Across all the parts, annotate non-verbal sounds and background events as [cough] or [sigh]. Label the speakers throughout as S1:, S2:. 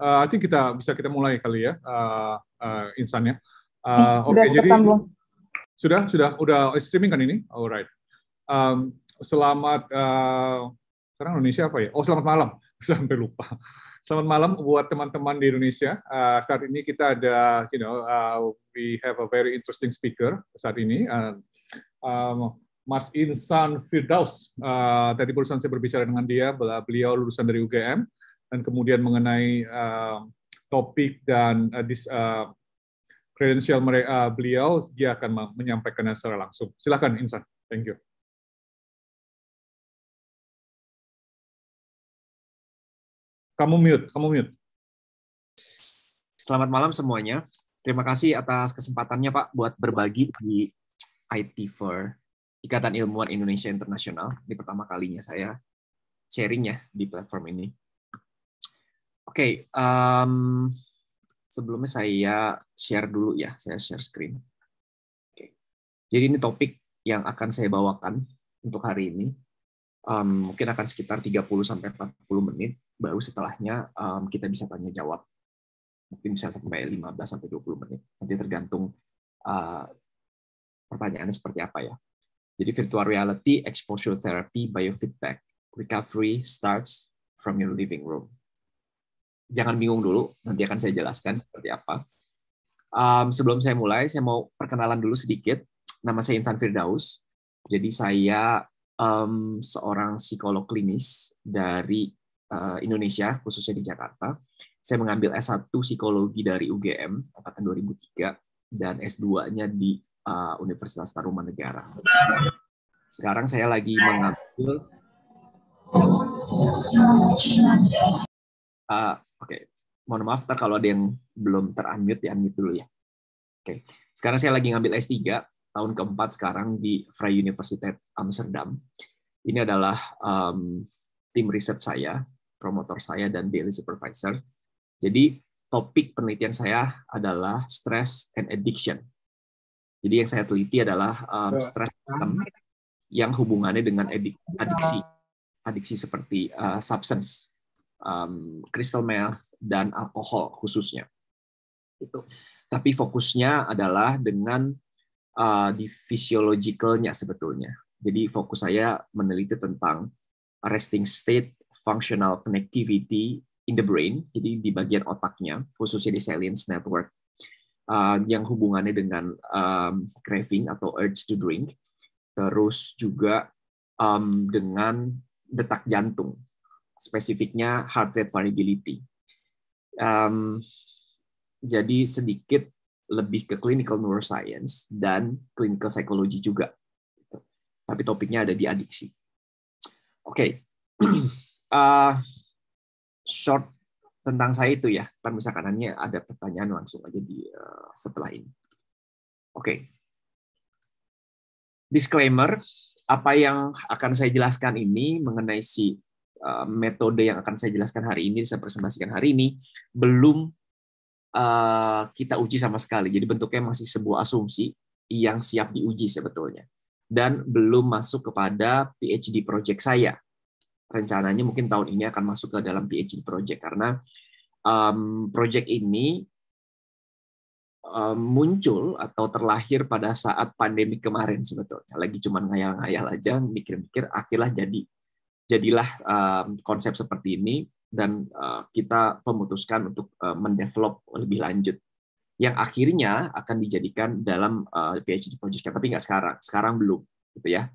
S1: uh, I think kita bisa kita mulai kali ya uh, eh, uh, eh, insannya. Uh, hmm, Oke, okay, jadi sudah sudah udah streaming kan ini? Alright. Um, selamat uh, sekarang Indonesia apa ya? Oh, selamat malam. [laughs] Sampai lupa. Selamat malam buat teman-teman di Indonesia. Uh, saat ini kita ada, you know, uh, we have a very interesting speaker saat ini. Uh, um, Mas Insan Firdaus. Uh, tadi barusan saya berbicara dengan dia, beliau lulusan dari UGM dan kemudian mengenai uh, topik dan uh, dis, uh, eh, kredensial mereka uh, beliau dia akan menyampaikannya secara langsung. Silakan Insan. Thank you. Kamu mute,
S2: kamu mute. Selamat malam semuanya. Terima kasih atas kesempatannya Pak buat berbagi di IT4 Ikatan Ilmuwan Indonesia Internasional. Ini pertama kalinya saya sharing ya di platform ini. Oke, okay, um, sebelumnya saya share dulu ya, saya share screen. Okay. Jadi ini topik yang akan saya bawakan untuk hari ini. Um, mungkin akan sekitar 30 40 menit, baru setelahnya um, kita bisa tanya jawab. Mungkin bisa sampai 15 sampai 20 menit. Nanti tergantung uh, pertanyaannya seperti apa ya. Jadi virtual reality, exposure therapy, biofeedback, recovery starts from your living room jangan bingung dulu, nanti akan saya jelaskan seperti apa. Um, sebelum saya mulai, saya mau perkenalan dulu sedikit. Nama saya Insan Firdaus. Jadi saya um, seorang psikolog klinis dari uh, Indonesia, khususnya di Jakarta. Saya mengambil S1 Psikologi dari UGM angkatan 2003 dan S2-nya di uh, Universitas Tarumanegara. Sekarang saya lagi mengambil
S3: uh,
S2: Oke, mohon maaf tak kalau ada yang belum terunmute ya unmute dulu ya. Oke, sekarang saya lagi ngambil S3 tahun keempat sekarang di Free University Amsterdam. Ini adalah um, tim riset saya, promotor saya dan daily supervisor. Jadi topik penelitian saya adalah stress and addiction. Jadi yang saya teliti adalah um, stress yang hubungannya dengan adiksi, adiksi seperti uh, substance um, crystal meth dan alkohol khususnya. Itu. Tapi fokusnya adalah dengan uh, di physiologicalnya sebetulnya. Jadi fokus saya meneliti tentang resting state, functional connectivity in the brain, jadi di bagian otaknya, khususnya di salience network, uh, yang hubungannya dengan um, craving atau urge to drink, terus juga um, dengan detak jantung spesifiknya heart rate variability. Um, jadi sedikit lebih ke clinical neuroscience dan clinical psychology juga. Tapi topiknya ada di adiksi. Oke, okay. [clears throat] uh, eh, short tentang saya itu ya. Kan bisa ada pertanyaan langsung aja di uh, setelah ini. Oke, okay. disclaimer apa yang akan saya jelaskan ini mengenai si Eh, metode yang akan saya jelaskan hari ini, saya presentasikan hari ini, belum eh, kita uji sama sekali. Jadi bentuknya masih sebuah asumsi yang siap diuji sebetulnya. Dan belum masuk kepada PhD project saya. Rencananya mungkin tahun ini akan masuk ke dalam PhD project karena project ini muncul atau terlahir pada saat pandemi kemarin sebetulnya. Lagi cuman ngayal-ngayal aja, mikir-mikir, akhirnya jadi jadilah um, konsep seperti ini dan uh, kita memutuskan untuk uh, mendevelop lebih lanjut yang akhirnya akan dijadikan dalam uh, PhD project tapi nggak sekarang sekarang belum gitu ya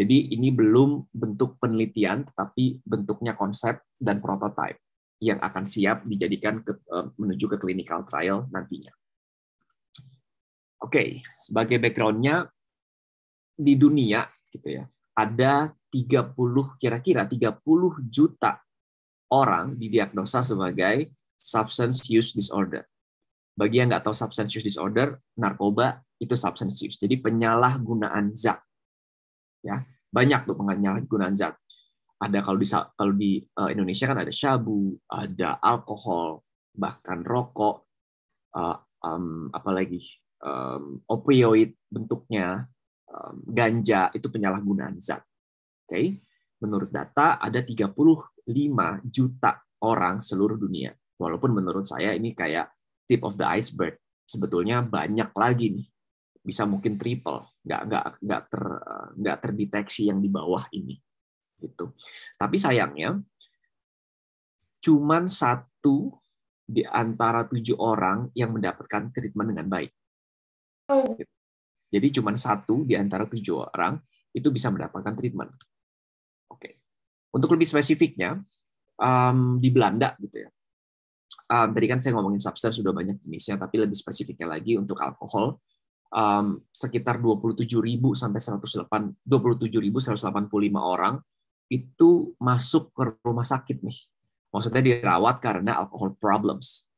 S2: jadi ini belum bentuk penelitian tetapi bentuknya konsep dan prototipe yang akan siap dijadikan ke, uh, menuju ke clinical trial nantinya Oke, okay, sebagai backgroundnya di dunia gitu ya ada 30 kira-kira 30 juta orang didiagnosa sebagai substance use disorder. Bagi yang nggak tahu substance use disorder, narkoba itu substance use. Jadi penyalahgunaan zat. Ya, banyak tuh penyalahgunaan zat. Ada kalau di kalau di eh, Indonesia kan ada syabu, ada alkohol, bahkan rokok, uh, um, apalagi um, opioid bentuknya, um, ganja itu penyalahgunaan zat. Oke. Menurut data ada 35 juta orang seluruh dunia. Walaupun menurut saya ini kayak tip of the iceberg. Sebetulnya banyak lagi nih. Bisa mungkin triple, nggak nggak nggak ter nggak terdeteksi yang di bawah ini. Gitu. Tapi sayangnya cuman satu di antara tujuh orang yang mendapatkan treatment dengan baik. Oh. Jadi cuma satu di antara tujuh orang itu bisa mendapatkan treatment. Untuk lebih spesifiknya, um, di Belanda gitu ya. Um, tadi kan saya ngomongin substance sudah banyak jenisnya, tapi lebih spesifiknya lagi untuk alkohol um, sekitar 27.000 sampai 108 27.185 orang itu masuk ke rumah sakit nih. Maksudnya dirawat karena alkohol problems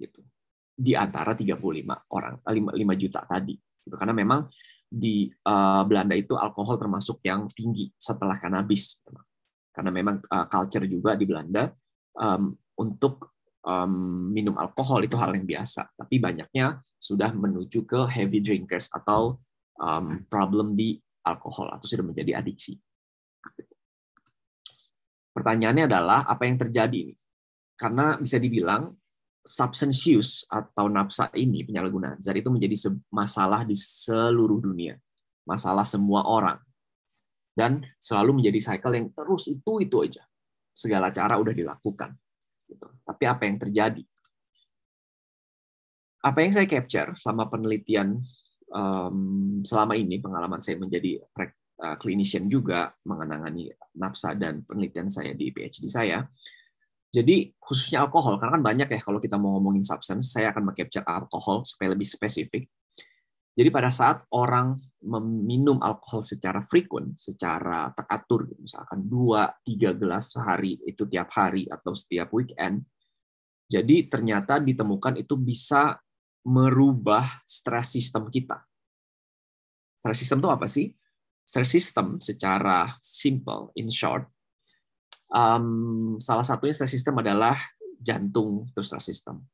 S2: gitu. Di antara 35 orang 5, eh, 5 juta tadi. Gitu. Karena memang di uh, Belanda itu alkohol termasuk yang tinggi setelah kanabis. Memang gitu karena memang uh, culture juga di Belanda um, untuk um, minum alkohol itu hal yang biasa, tapi banyaknya sudah menuju ke heavy drinkers atau um, problem di alkohol atau sudah menjadi adiksi. Pertanyaannya adalah apa yang terjadi ini? Karena bisa dibilang substance use atau nafsa ini penyalahgunaan zat itu menjadi masalah di seluruh dunia, masalah semua orang dan selalu menjadi cycle yang terus itu itu aja segala cara udah dilakukan gitu. tapi apa yang terjadi apa yang saya capture selama penelitian um, selama ini pengalaman saya menjadi eh, clinician juga mengenangani nafsa dan penelitian saya di PhD saya jadi khususnya alkohol, karena kan banyak ya kalau kita mau ngomongin substance, saya akan mengcapture alkohol supaya lebih spesifik. Jadi pada saat orang meminum alkohol secara frekuen, secara teratur, misalkan dua tiga gelas sehari itu tiap hari atau setiap weekend, jadi ternyata ditemukan itu bisa merubah stres sistem kita. Stres sistem itu apa sih? Stres sistem secara simple, in short, um, salah satunya stres sistem adalah jantung terus stres sistem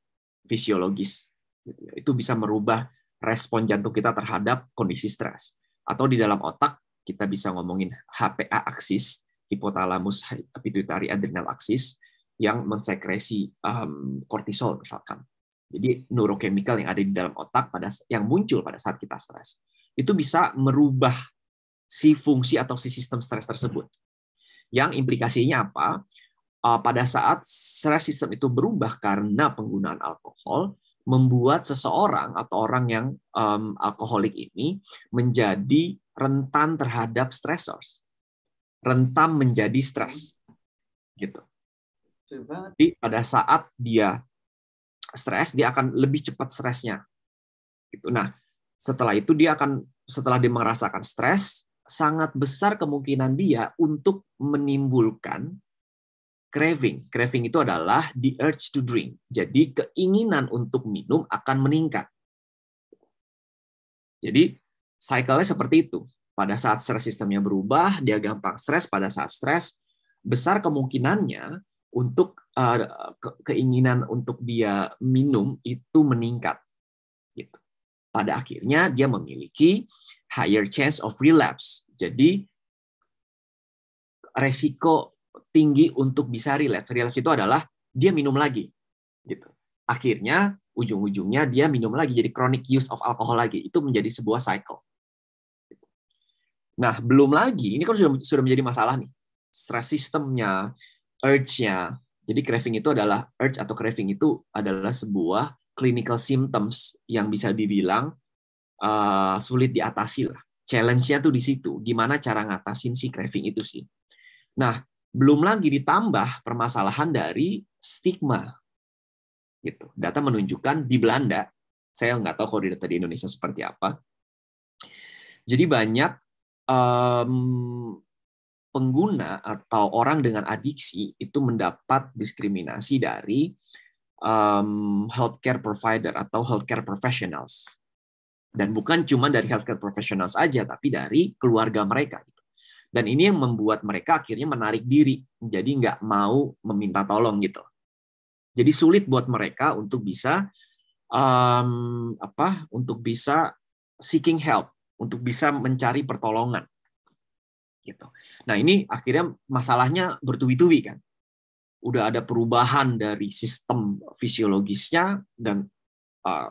S2: fisiologis. Gitu ya. Itu bisa merubah respon jantung kita terhadap kondisi stres. Atau di dalam otak, kita bisa ngomongin HPA axis, hipotalamus pituitary adrenal axis yang mensekresi um, kortisol misalkan. Jadi neurochemical yang ada di dalam otak pada yang muncul pada saat kita stres itu bisa merubah si fungsi atau si sistem stres tersebut. Yang implikasinya apa? Eh, pada saat stres sistem itu berubah karena penggunaan alkohol, membuat seseorang atau orang yang um, alkoholik ini menjadi rentan terhadap stressors, rentan menjadi stres, gitu.
S1: Jadi
S2: pada saat dia stres, dia akan lebih cepat stresnya, gitu. Nah, setelah itu dia akan setelah dia merasakan stres, sangat besar kemungkinan dia untuk menimbulkan craving. Craving itu adalah the urge to drink. Jadi keinginan untuk minum akan meningkat. Jadi cycle-nya seperti itu. Pada saat stress sistemnya berubah, dia gampang stres. Pada saat stres, besar kemungkinannya untuk uh, ke keinginan untuk dia minum itu meningkat. Gitu. Pada akhirnya dia memiliki higher chance of relapse. Jadi resiko tinggi untuk bisa relapse. Relapse itu adalah dia minum lagi. Gitu. Akhirnya ujung-ujungnya dia minum lagi jadi chronic use of alcohol lagi. Itu menjadi sebuah cycle. Nah, belum lagi ini kan sudah sudah menjadi masalah nih. Stress sistemnya, urge-nya. Jadi craving itu adalah urge atau craving itu adalah sebuah clinical symptoms yang bisa dibilang uh, sulit diatasi lah. Challenge-nya tuh di situ. Gimana cara ngatasin si craving itu sih. Nah, belum lagi ditambah permasalahan dari stigma. Gitu. Data menunjukkan di Belanda, saya nggak tahu kalau di data di Indonesia seperti apa. Jadi banyak um, pengguna atau orang dengan adiksi itu mendapat diskriminasi dari um, healthcare provider atau healthcare professionals dan bukan cuma dari healthcare professionals aja tapi dari keluarga mereka dan ini yang membuat mereka akhirnya menarik diri, jadi nggak mau meminta tolong gitu. Jadi sulit buat mereka untuk bisa um, apa? Untuk bisa seeking help, untuk bisa mencari pertolongan gitu. Nah ini akhirnya masalahnya bertubi-tubi kan. Udah ada perubahan dari sistem fisiologisnya dan uh,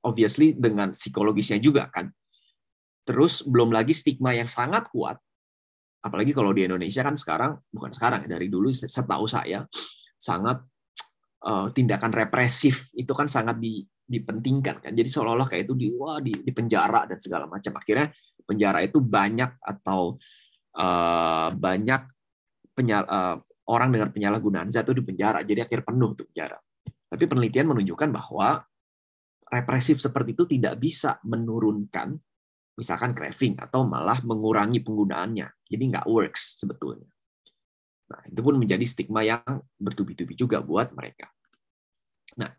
S2: obviously dengan psikologisnya juga kan. Terus belum lagi stigma yang sangat kuat apalagi kalau di Indonesia kan sekarang bukan sekarang ya, dari dulu setahu saya sangat uh, tindakan represif itu kan sangat di, dipentingkan kan jadi seolah-olah kayak itu di wah di, di penjara dan segala macam akhirnya penjara itu banyak atau uh, banyak penyal, uh, eh, orang dengan penyalahgunaan zat itu di penjara jadi akhir penuh untuk penjara tapi penelitian menunjukkan bahwa represif seperti itu tidak bisa menurunkan misalkan craving atau malah mengurangi penggunaannya. Jadi nggak works sebetulnya. Nah, itu pun menjadi stigma yang bertubi-tubi juga buat mereka. Nah,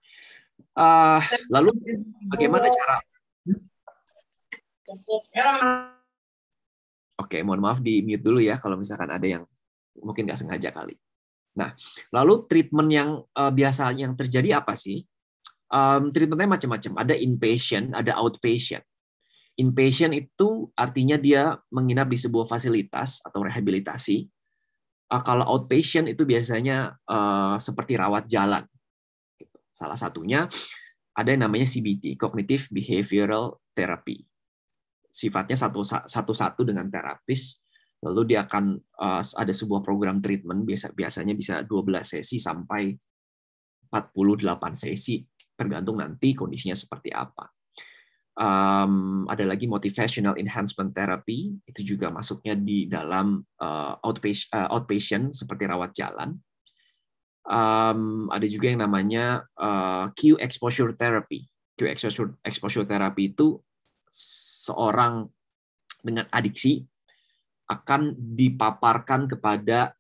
S2: uh, lalu bagaimana cara? Oke, okay, mohon maaf di mute dulu ya kalau misalkan ada yang mungkin nggak sengaja kali. Nah, lalu treatment yang uh, eh, biasa yang terjadi apa sih? Um, treatmentnya macam-macam. Ada inpatient, ada outpatient. Inpatient itu artinya dia menginap di sebuah fasilitas atau rehabilitasi. Uh, kalau outpatient itu biasanya uh, seperti rawat jalan. Salah satunya ada yang namanya CBT, Cognitive Behavioral Therapy. Sifatnya satu-satu dengan terapis, lalu dia akan uh, ada sebuah program treatment, biasa, biasanya bisa 12 sesi sampai 48 sesi, tergantung nanti kondisinya seperti apa um, ada lagi motivational enhancement therapy itu juga masuknya di dalam uh, outpatient, uh, outpatient seperti rawat jalan. Um, ada juga yang namanya uh, Q exposure therapy. Q exposure exposure therapy itu seorang dengan adiksi akan dipaparkan kepada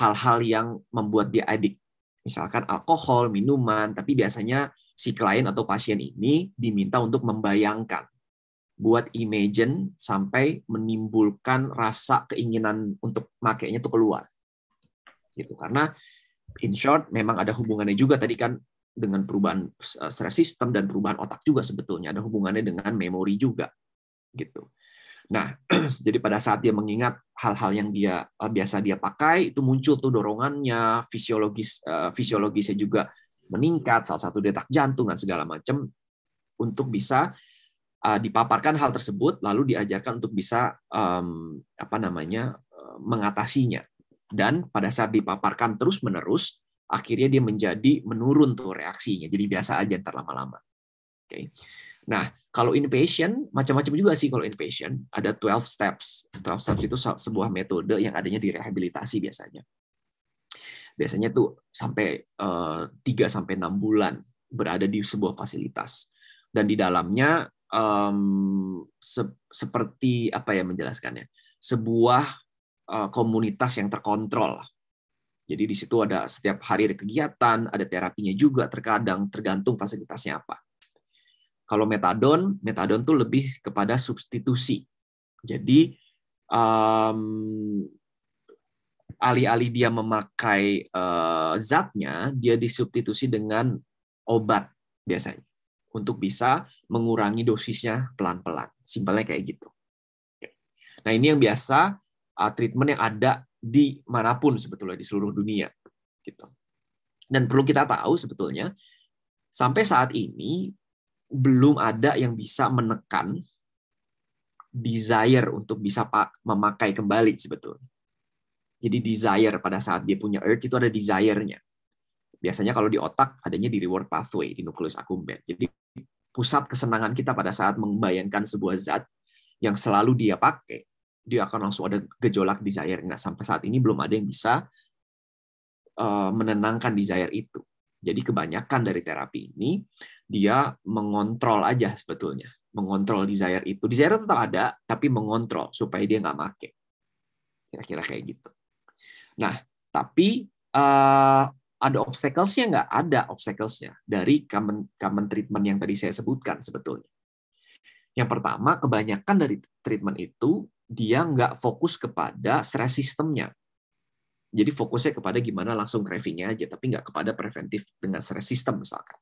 S2: hal-hal yang membuat dia adik misalkan alkohol, minuman, tapi biasanya si klien atau pasien ini diminta untuk membayangkan, buat imagine sampai menimbulkan rasa keinginan untuk makainya itu keluar. Gitu. Karena in short memang ada hubungannya juga tadi kan dengan perubahan eh, stress system dan perubahan otak juga sebetulnya ada hubungannya dengan memori juga gitu. Nah, [clears throat] jadi pada saat dia mengingat hal-hal yang dia eh, biasa dia pakai, itu muncul tuh dorongannya, fisiologis eh, fisiologisnya juga meningkat, salah satu detak jantung dan segala macam untuk bisa eh, dipaparkan hal tersebut, lalu diajarkan untuk bisa um, apa namanya mengatasinya. Dan pada saat dipaparkan terus-menerus, akhirnya dia menjadi menurun tuh reaksinya. Jadi biasa aja ntar lama-lama. Oke. Okay. Nah, kalau inpatient, macam-macam juga sih kalau inpatient. Ada 12 steps. 12 steps itu sebuah metode yang adanya di rehabilitasi biasanya. Biasanya tuh sampai uh, eh, 3 enam bulan berada di sebuah fasilitas. Dan di dalamnya um, se seperti apa ya menjelaskannya? Sebuah uh, komunitas yang terkontrol. Jadi di situ ada setiap hari ada kegiatan, ada terapinya juga terkadang tergantung fasilitasnya apa. Kalau metadon, metadon tuh lebih kepada substitusi. Jadi um, alih-alih dia memakai uh, zatnya, dia disubstitusi dengan obat biasanya untuk bisa mengurangi dosisnya pelan-pelan. Simpelnya kayak gitu. Nah ini yang biasa uh, treatment yang ada di manapun sebetulnya di seluruh dunia. Gitu. Dan perlu kita tahu sebetulnya sampai saat ini belum ada yang bisa menekan desire untuk bisa memakai kembali sebetulnya. Jadi desire pada saat dia punya urge itu ada desire-nya. Biasanya kalau di otak adanya di reward pathway di nucleus accumbens. Jadi pusat kesenangan kita pada saat membayangkan sebuah zat yang selalu dia pakai, dia akan langsung ada gejolak desire. Nah, sampai saat ini belum ada yang bisa eh, menenangkan desire itu. Jadi kebanyakan dari terapi ini dia mengontrol aja sebetulnya mengontrol desire itu desire tetap ada tapi mengontrol supaya dia nggak make kira-kira kayak gitu nah tapi uh, ada obstaclesnya nggak ada obstaclesnya dari common, common treatment yang tadi saya sebutkan sebetulnya yang pertama kebanyakan dari treatment itu dia nggak fokus kepada stress sistemnya jadi fokusnya kepada gimana langsung cravingnya aja, tapi nggak kepada preventif dengan stress system misalkan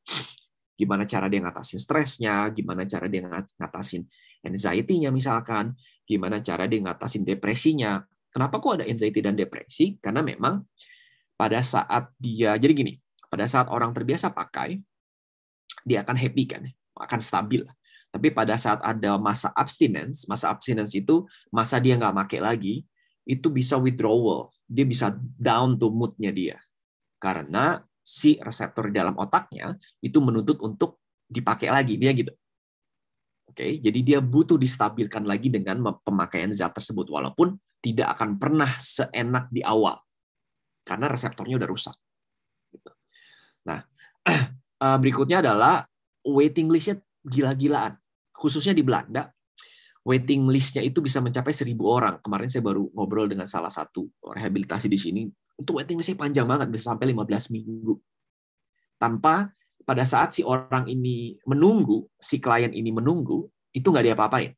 S2: gimana cara dia ngatasin stresnya, gimana cara dia ngatasin anxiety-nya misalkan, gimana cara dia ngatasin depresinya. Kenapa kok ada anxiety dan depresi? Karena memang pada saat dia, jadi gini, pada saat orang terbiasa pakai, dia akan happy kan, akan stabil. Tapi pada saat ada masa abstinence, masa abstinence itu masa dia nggak make lagi, itu bisa withdrawal, dia bisa down to mood-nya dia. Karena si reseptor di dalam otaknya itu menuntut untuk dipakai lagi dia gitu. Oke, jadi dia butuh distabilkan lagi dengan pemakaian zat tersebut walaupun tidak akan pernah seenak di awal karena reseptornya udah rusak. Gitu. Nah, [clears throat] eh, berikutnya adalah waiting listnya gila-gilaan, khususnya di Belanda. Waiting listnya itu bisa mencapai seribu orang. Kemarin saya baru ngobrol dengan salah satu rehabilitasi di sini, untuk waiting listnya panjang banget bisa sampai 15 minggu tanpa pada saat si orang ini menunggu si klien ini menunggu itu nggak apa apain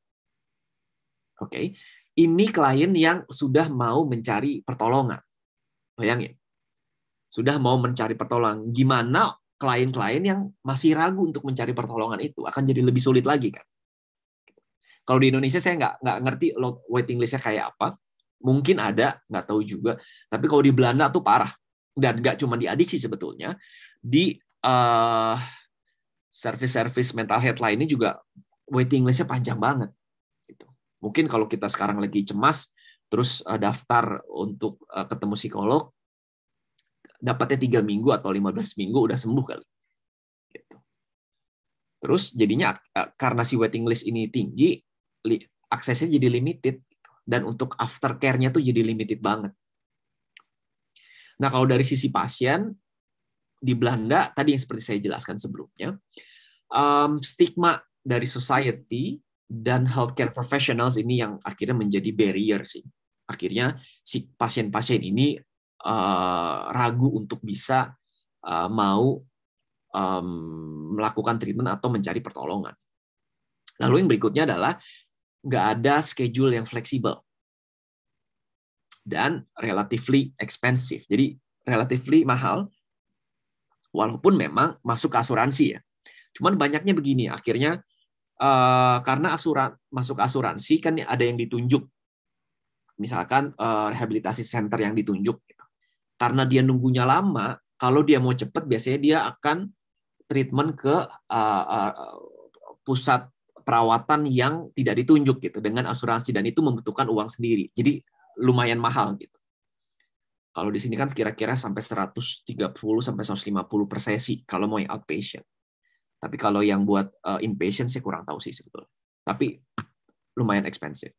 S2: oke okay? ini klien yang sudah mau mencari pertolongan bayangin sudah mau mencari pertolongan gimana klien-klien yang masih ragu untuk mencari pertolongan itu akan jadi lebih sulit lagi kan kalau di Indonesia saya nggak nggak ngerti waiting listnya kayak apa mungkin ada nggak tahu juga tapi kalau di Belanda tuh parah dan nggak cuma di adiksi sebetulnya di uh, service-service mental health lainnya juga waiting listnya panjang banget gitu. mungkin kalau kita sekarang lagi cemas terus uh, daftar untuk uh, ketemu psikolog dapatnya tiga minggu atau 15 minggu udah sembuh kali gitu. terus jadinya uh, karena si waiting list ini tinggi li- aksesnya jadi limited dan untuk aftercare-nya tuh jadi limited banget. Nah, kalau dari sisi pasien di Belanda tadi yang seperti saya jelaskan sebelumnya, um, stigma dari society dan healthcare professionals ini yang akhirnya menjadi barrier sih. Akhirnya si pasien-pasien ini uh, ragu untuk bisa uh, mau um, melakukan treatment atau mencari pertolongan. Lalu yang berikutnya adalah nggak ada schedule yang fleksibel dan relatively expensive. Jadi relatively mahal walaupun memang masuk ke asuransi ya. Cuman banyaknya begini akhirnya uh, karena asuran masuk asuransi kan ada yang ditunjuk. Misalkan uh, rehabilitasi center yang ditunjuk gitu. Karena dia nunggunya lama, kalau dia mau cepat biasanya dia akan treatment ke uh, uh, pusat perawatan yang tidak ditunjuk gitu dengan asuransi dan itu membutuhkan uang sendiri. Jadi lumayan mahal gitu. Kalau di sini kan kira-kira sampai 130 sampai 150 per sesi kalau mau yang outpatient. Tapi kalau yang buat uh, inpatient saya kurang tahu sih sebetulnya. Tapi lumayan expensive.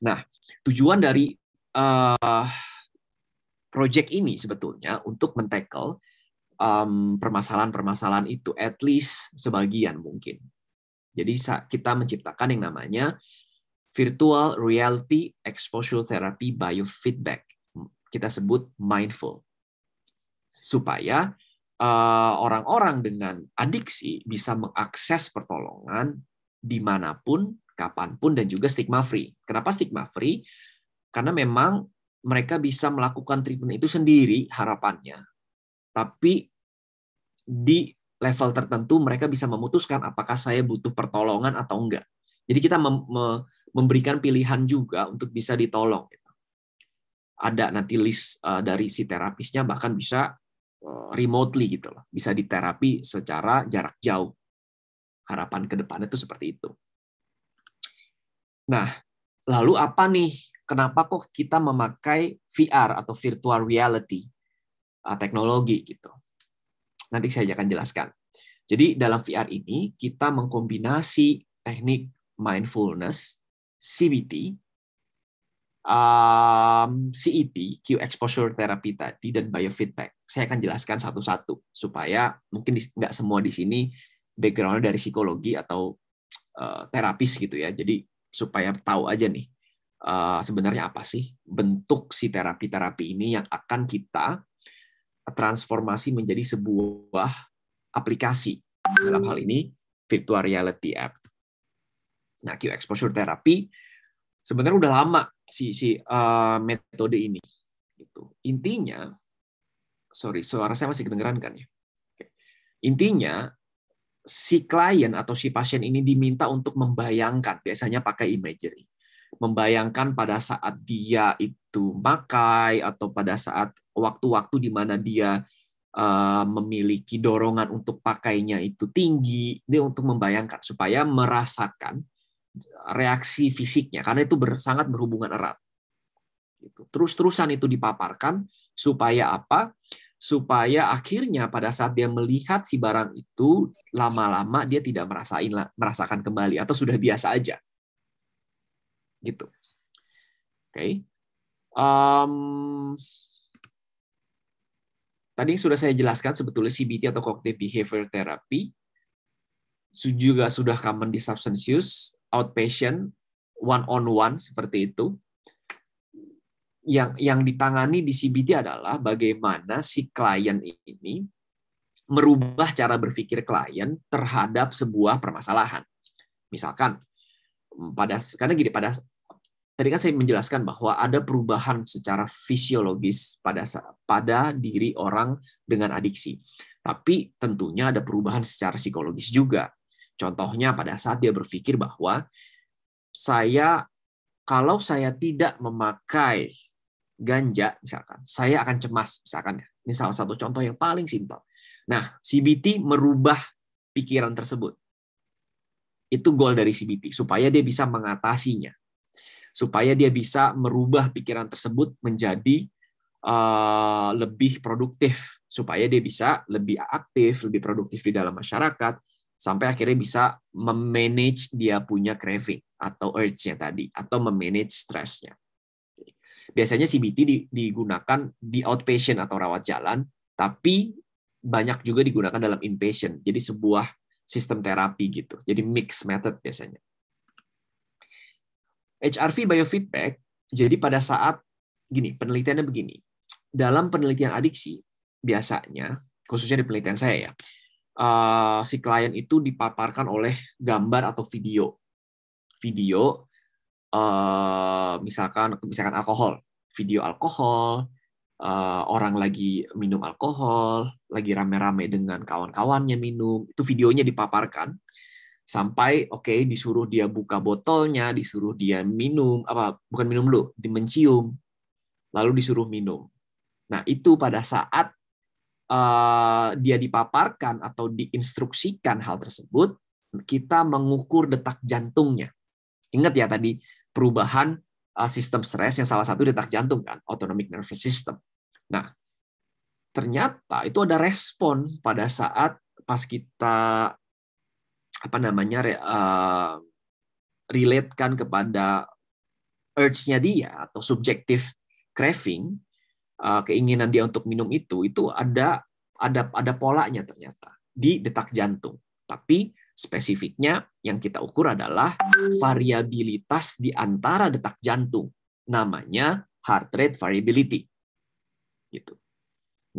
S2: Nah, tujuan dari uh, project ini sebetulnya untuk men-tackle permasalahan-permasalahan um, itu at least sebagian mungkin. Jadi kita menciptakan yang namanya virtual reality exposure therapy biofeedback. Kita sebut mindful. Supaya eh, orang-orang uh, dengan adiksi bisa mengakses pertolongan dimanapun, kapanpun, dan juga stigma free. Kenapa stigma free? Karena memang mereka bisa melakukan treatment itu sendiri harapannya. Tapi di level tertentu mereka bisa memutuskan apakah saya butuh pertolongan atau enggak. Jadi kita mem me memberikan pilihan juga untuk bisa ditolong. Gitu. Ada nanti list uh, dari si terapisnya bahkan bisa uh, remotely gitu loh, bisa diterapi secara jarak jauh. Harapan ke depannya itu seperti itu. Nah, lalu apa nih? Kenapa kok kita memakai VR atau virtual reality uh, teknologi gitu? Nanti saya akan jelaskan. Jadi dalam VR ini kita mengkombinasi teknik mindfulness, CBT, um, CET, Q exposure therapy tadi dan biofeedback. Saya akan jelaskan satu-satu supaya mungkin nggak semua di sini background dari psikologi atau uh, terapis gitu ya. Jadi supaya tahu aja nih uh, sebenarnya apa sih bentuk si terapi-terapi ini yang akan kita transformasi menjadi sebuah aplikasi. Dalam hal ini virtual reality app. Nah, Q exposure therapy sebenarnya udah lama si si uh, metode ini. Gitu. Intinya, sorry, suara saya masih kedengeran kan ya? Intinya si klien atau si pasien ini diminta untuk membayangkan, biasanya pakai imagery membayangkan pada saat dia itu pakai atau pada saat waktu-waktu di mana dia uh, memiliki dorongan untuk pakainya itu tinggi, dia untuk membayangkan supaya merasakan reaksi fisiknya karena itu ber, sangat berhubungan erat. Gitu. Terus-terusan itu dipaparkan supaya apa? Supaya akhirnya pada saat dia melihat si barang itu lama-lama dia tidak merasain merasakan kembali atau sudah biasa aja gitu. Oke. Okay. Um, tadi sudah saya jelaskan sebetulnya CBT atau cognitive behavior therapy juga sudah common di substance use, outpatient, one on one seperti itu. Yang yang ditangani di CBT adalah bagaimana si klien ini merubah cara berpikir klien terhadap sebuah permasalahan. Misalkan pada karena gini pada tadi kan saya menjelaskan bahwa ada perubahan secara fisiologis pada pada diri orang dengan adiksi. Tapi tentunya ada perubahan secara psikologis juga. Contohnya pada saat dia berpikir bahwa saya kalau saya tidak memakai ganja misalkan, saya akan cemas misalkan. Ya. Ini salah satu contoh yang paling simpel. Nah, CBT merubah pikiran tersebut. Itu goal dari CBT, supaya dia bisa mengatasinya. Supaya dia bisa merubah pikiran tersebut menjadi uh, lebih produktif. Supaya dia bisa lebih aktif, lebih produktif di dalam masyarakat, sampai akhirnya bisa memanage dia punya craving atau urge-nya tadi, atau memanage stresnya. Biasanya CBT digunakan di outpatient atau rawat jalan, tapi banyak juga digunakan dalam inpatient. Jadi sebuah sistem terapi gitu. Jadi mix method biasanya. HRV biofeedback, jadi pada saat gini, penelitiannya begini. Dalam penelitian adiksi, biasanya, khususnya di penelitian saya ya, eh, si klien itu dipaparkan oleh gambar atau video. Video, eh, misalkan misalkan alkohol, video alkohol, uh, orang lagi minum alkohol, lagi rame-rame dengan kawan-kawannya minum, itu videonya dipaparkan sampai oke okay, disuruh dia buka botolnya, disuruh dia minum apa bukan minum dulu, dimencium, lalu disuruh minum. Nah itu pada saat uh, dia dipaparkan atau diinstruksikan hal tersebut, kita mengukur detak jantungnya. Ingat ya tadi perubahan Eh, sistem stres yang salah satu detak jantung kan, autonomic nervous system. Nah, ternyata itu ada respon pada saat pas kita apa namanya uh, eh, relatekan kepada urge-nya dia atau subjektif craving uh, keinginan dia untuk minum itu itu ada ada ada polanya ternyata di detak jantung tapi Spesifiknya yang kita ukur adalah variabilitas di antara detak jantung. Namanya heart rate variability. Gitu.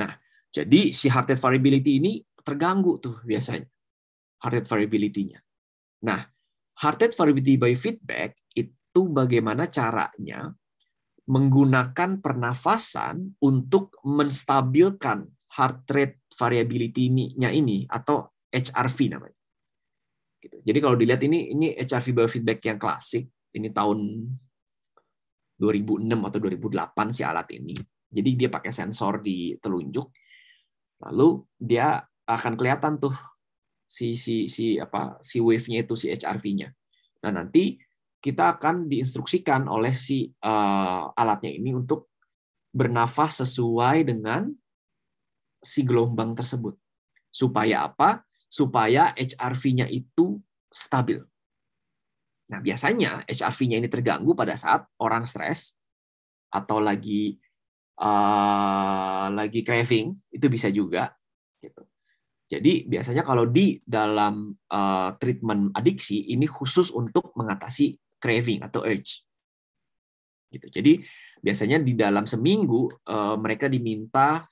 S2: Nah, jadi si heart rate variability ini terganggu tuh biasanya. Heart rate variability-nya. Nah, heart rate variability by feedback itu bagaimana caranya menggunakan pernafasan untuk menstabilkan heart rate variability-nya ini atau HRV namanya. Gitu. Jadi kalau dilihat ini ini HR feedback yang klasik, ini tahun 2006 atau 2008 si alat ini. Jadi dia pakai sensor di telunjuk, lalu dia akan kelihatan tuh si si si apa si wave-nya itu si HRV-nya. Nah nanti kita akan diinstruksikan oleh si uh, alatnya ini untuk bernafas sesuai dengan si gelombang tersebut. Supaya apa? supaya HRV-nya itu stabil. Nah, biasanya HRV-nya ini terganggu pada saat orang stres atau lagi uh, lagi craving, itu bisa juga gitu. Jadi biasanya kalau di dalam uh, treatment adiksi ini khusus untuk mengatasi craving atau urge. Gitu. Jadi biasanya di dalam seminggu uh, mereka diminta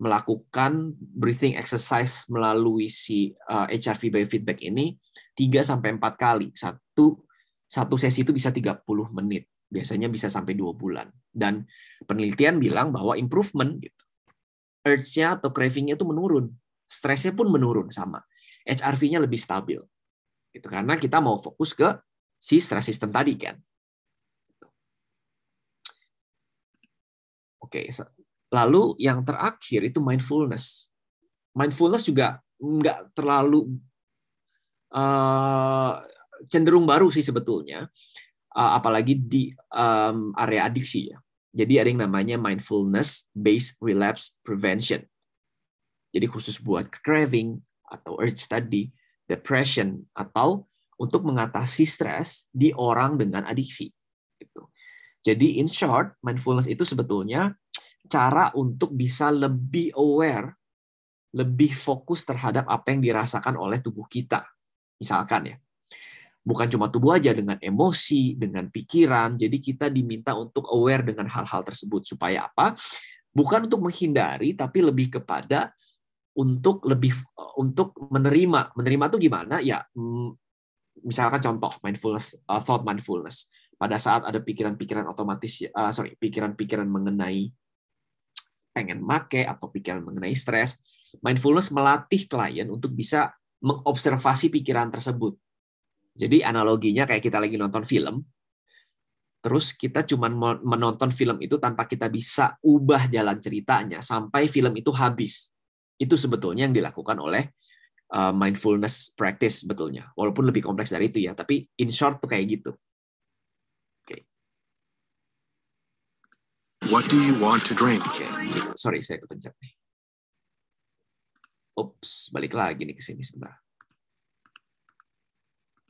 S2: melakukan breathing exercise melalui si uh, eh, HRV biofeedback ini 3 sampai 4 kali. Satu satu sesi itu bisa 30 menit. Biasanya bisa sampai 2 bulan. Dan penelitian bilang bahwa improvement gitu. Urge-nya atau craving-nya itu menurun. Stresnya pun menurun sama. HRV-nya lebih stabil. Gitu karena kita mau fokus ke si stress system tadi kan. Oke, Lalu yang terakhir itu mindfulness. Mindfulness juga nggak terlalu uh, cenderung baru sih sebetulnya, uh, apalagi di um, area adiksi ya. Jadi ada yang namanya mindfulness based relapse prevention. Jadi khusus buat craving atau urge tadi, depression atau untuk mengatasi stres di orang dengan adiksi. Gitu. Jadi in short, mindfulness itu sebetulnya cara untuk bisa lebih aware, lebih fokus terhadap apa yang dirasakan oleh tubuh kita. Misalkan ya, bukan cuma tubuh aja dengan emosi, dengan pikiran. Jadi kita diminta untuk aware dengan hal-hal tersebut supaya apa? Bukan untuk menghindari tapi lebih kepada untuk lebih untuk menerima. Menerima tuh gimana? Ya mm, misalkan contoh mindfulness uh, thought mindfulness pada saat ada pikiran-pikiran otomatis ya, uh, sorry pikiran-pikiran mengenai pengen make atau pikiran mengenai stres, mindfulness melatih klien untuk bisa mengobservasi pikiran tersebut. Jadi analoginya kayak kita lagi nonton film, terus kita cuma menonton film itu tanpa kita bisa ubah jalan ceritanya sampai film itu habis. Itu sebetulnya yang dilakukan oleh eh, mindfulness practice sebetulnya. Walaupun lebih kompleks dari itu ya, tapi in short tuh kayak gitu. What do you want to drink? Okay. Sorry, saya kepencet nih. Ups, balik lagi nih ke sini sebentar.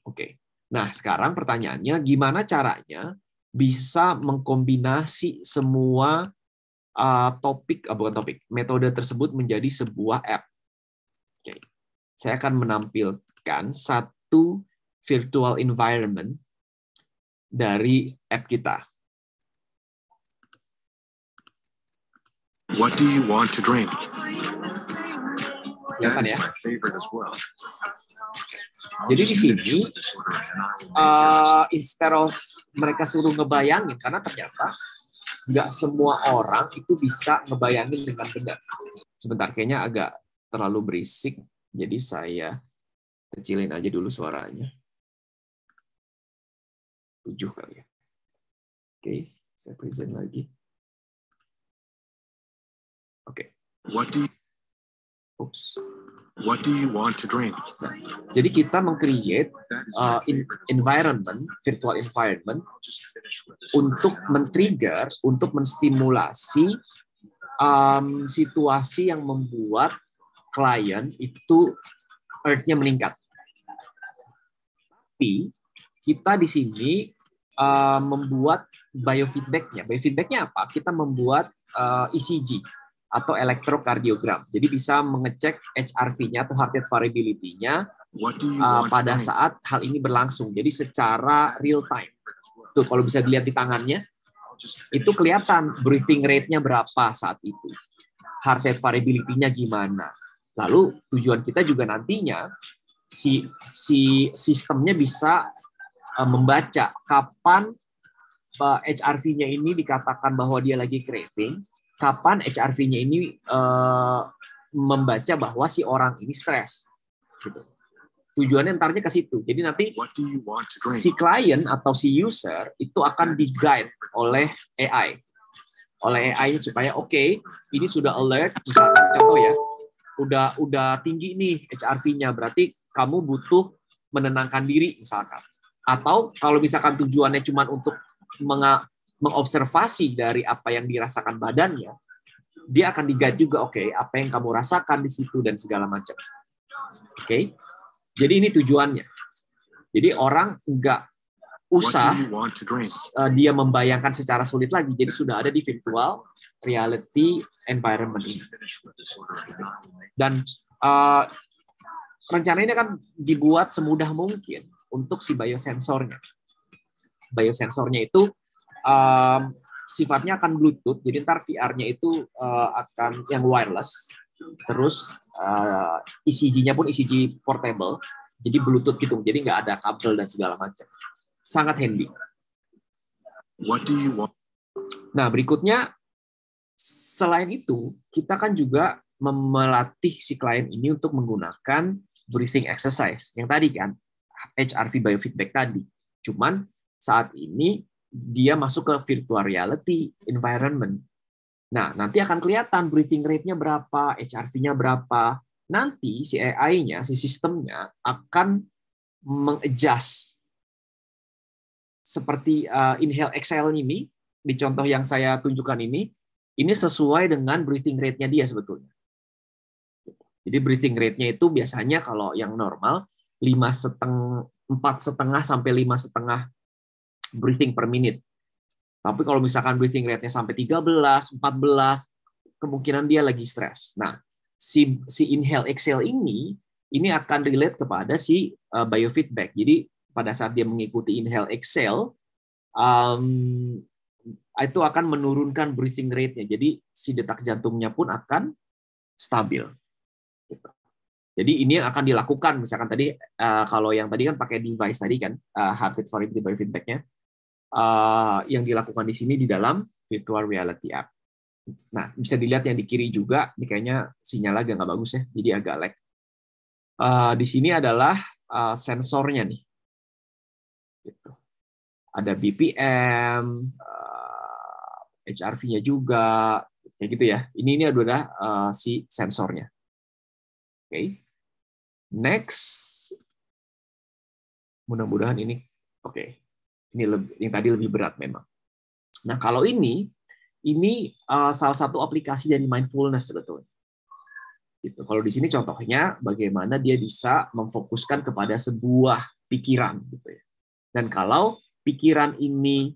S2: Oke. Okay. Nah, sekarang pertanyaannya gimana caranya bisa mengkombinasi semua uh, topik, uh, bukan topik, metode tersebut menjadi sebuah app. Oke. Okay. Saya akan menampilkan satu virtual environment dari app kita. What do you want to drink? Ya kan ya. Jadi di sini uh, instead of mereka suruh ngebayangin karena ternyata nggak semua orang itu bisa ngebayangin dengan benar. Sebentar kayaknya agak terlalu berisik, jadi saya kecilin aja dulu suaranya. Tujuh kali ya. Oke, okay, saya present lagi. Oke. Okay. What do you, Oops. What do you want to drink? Nah, jadi kita mengcreate uh, environment, virtual environment untuk men-trigger, untuk menstimulasi um, situasi yang membuat klien itu earth-nya meningkat. Tapi kita di sini uh, membuat biofeedbacknya. Biofeedbacknya apa? Kita membuat uh, ECG, atau elektrokardiogram. Jadi bisa mengecek HRV-nya atau heart rate variability-nya uh, pada saat hal ini berlangsung. Jadi secara real time. Tuh kalau bisa dilihat di tangannya itu kelihatan breathing rate-nya berapa saat itu. Heart rate variability-nya gimana. Lalu tujuan kita juga nantinya si si sistemnya bisa uh, membaca kapan uh, HRV-nya ini dikatakan bahwa dia lagi craving kapan HRV-nya ini uh, membaca bahwa si orang ini stres. Gitu. Tujuannya nantinya ke situ. Jadi nanti si klien atau si user itu akan di-guide oleh AI. Oleh AI supaya oke, okay, ini sudah alert, misalkan contoh ya, udah udah tinggi nih HRV-nya, berarti kamu butuh menenangkan diri misalkan. Atau kalau misalkan tujuannya cuma untuk mengobservasi dari apa yang dirasakan badannya, dia akan digat juga, oke, okay, apa yang kamu rasakan di situ dan segala macam. Oke, okay? jadi ini tujuannya. Jadi orang nggak usah uh, dia membayangkan secara sulit lagi, jadi sudah ada di virtual reality environment ini. Dan uh, rencana ini akan dibuat semudah mungkin untuk si biosensornya. Biosensornya itu um, sifatnya akan Bluetooth, jadi ntar VR-nya itu uh, akan yang wireless, terus uh, eh, ECG-nya pun ECG portable, jadi Bluetooth gitu, jadi nggak ada kabel dan segala macam, sangat handy. What do you want? Nah berikutnya selain itu kita kan juga melatih si klien ini untuk menggunakan breathing exercise yang tadi kan HRV biofeedback tadi. Cuman saat ini dia masuk ke virtual reality environment. Nah, nanti akan kelihatan breathing rate-nya berapa, HRV-nya berapa. Nanti si AI-nya, si sistemnya akan mengadjust seperti uh, inhale exhale ini di contoh yang saya tunjukkan ini ini sesuai dengan breathing rate-nya dia sebetulnya. Jadi breathing rate-nya itu biasanya kalau yang normal lima setengah empat setengah sampai lima setengah breathing per minute. Tapi kalau misalkan breathing rate-nya sampai 13, 14, kemungkinan dia lagi stres. Nah, si, si inhale exhale ini ini akan relate kepada si uh, biofeedback. Jadi pada saat dia mengikuti inhale exhale um, itu akan menurunkan breathing rate-nya. Jadi si detak jantungnya pun akan stabil. Gitu. Jadi ini yang akan dilakukan misalkan tadi uh, kalau yang tadi kan pakai device tadi kan uh, heart rate variability biofeedback-nya Eh, yang dilakukan di sini di dalam virtual reality app. Nah, bisa dilihat yang di kiri juga, ini kayaknya sinyal agak nggak bagus ya, jadi agak lag. Eh, di sini adalah eh, sensornya nih. Gitu. Ada BPM, HRV-nya juga, kayak gitu ya. Ini ini adalah uh, si sensornya. Oke, okay. next. Mudah-mudahan ini oke. Okay. Ini lebih, yang tadi lebih berat memang. Nah kalau ini, ini uh, salah satu aplikasi dari mindfulness sebetulnya. Gitu. Kalau di sini contohnya bagaimana dia bisa memfokuskan kepada sebuah pikiran. Gitu ya. Dan kalau pikiran ini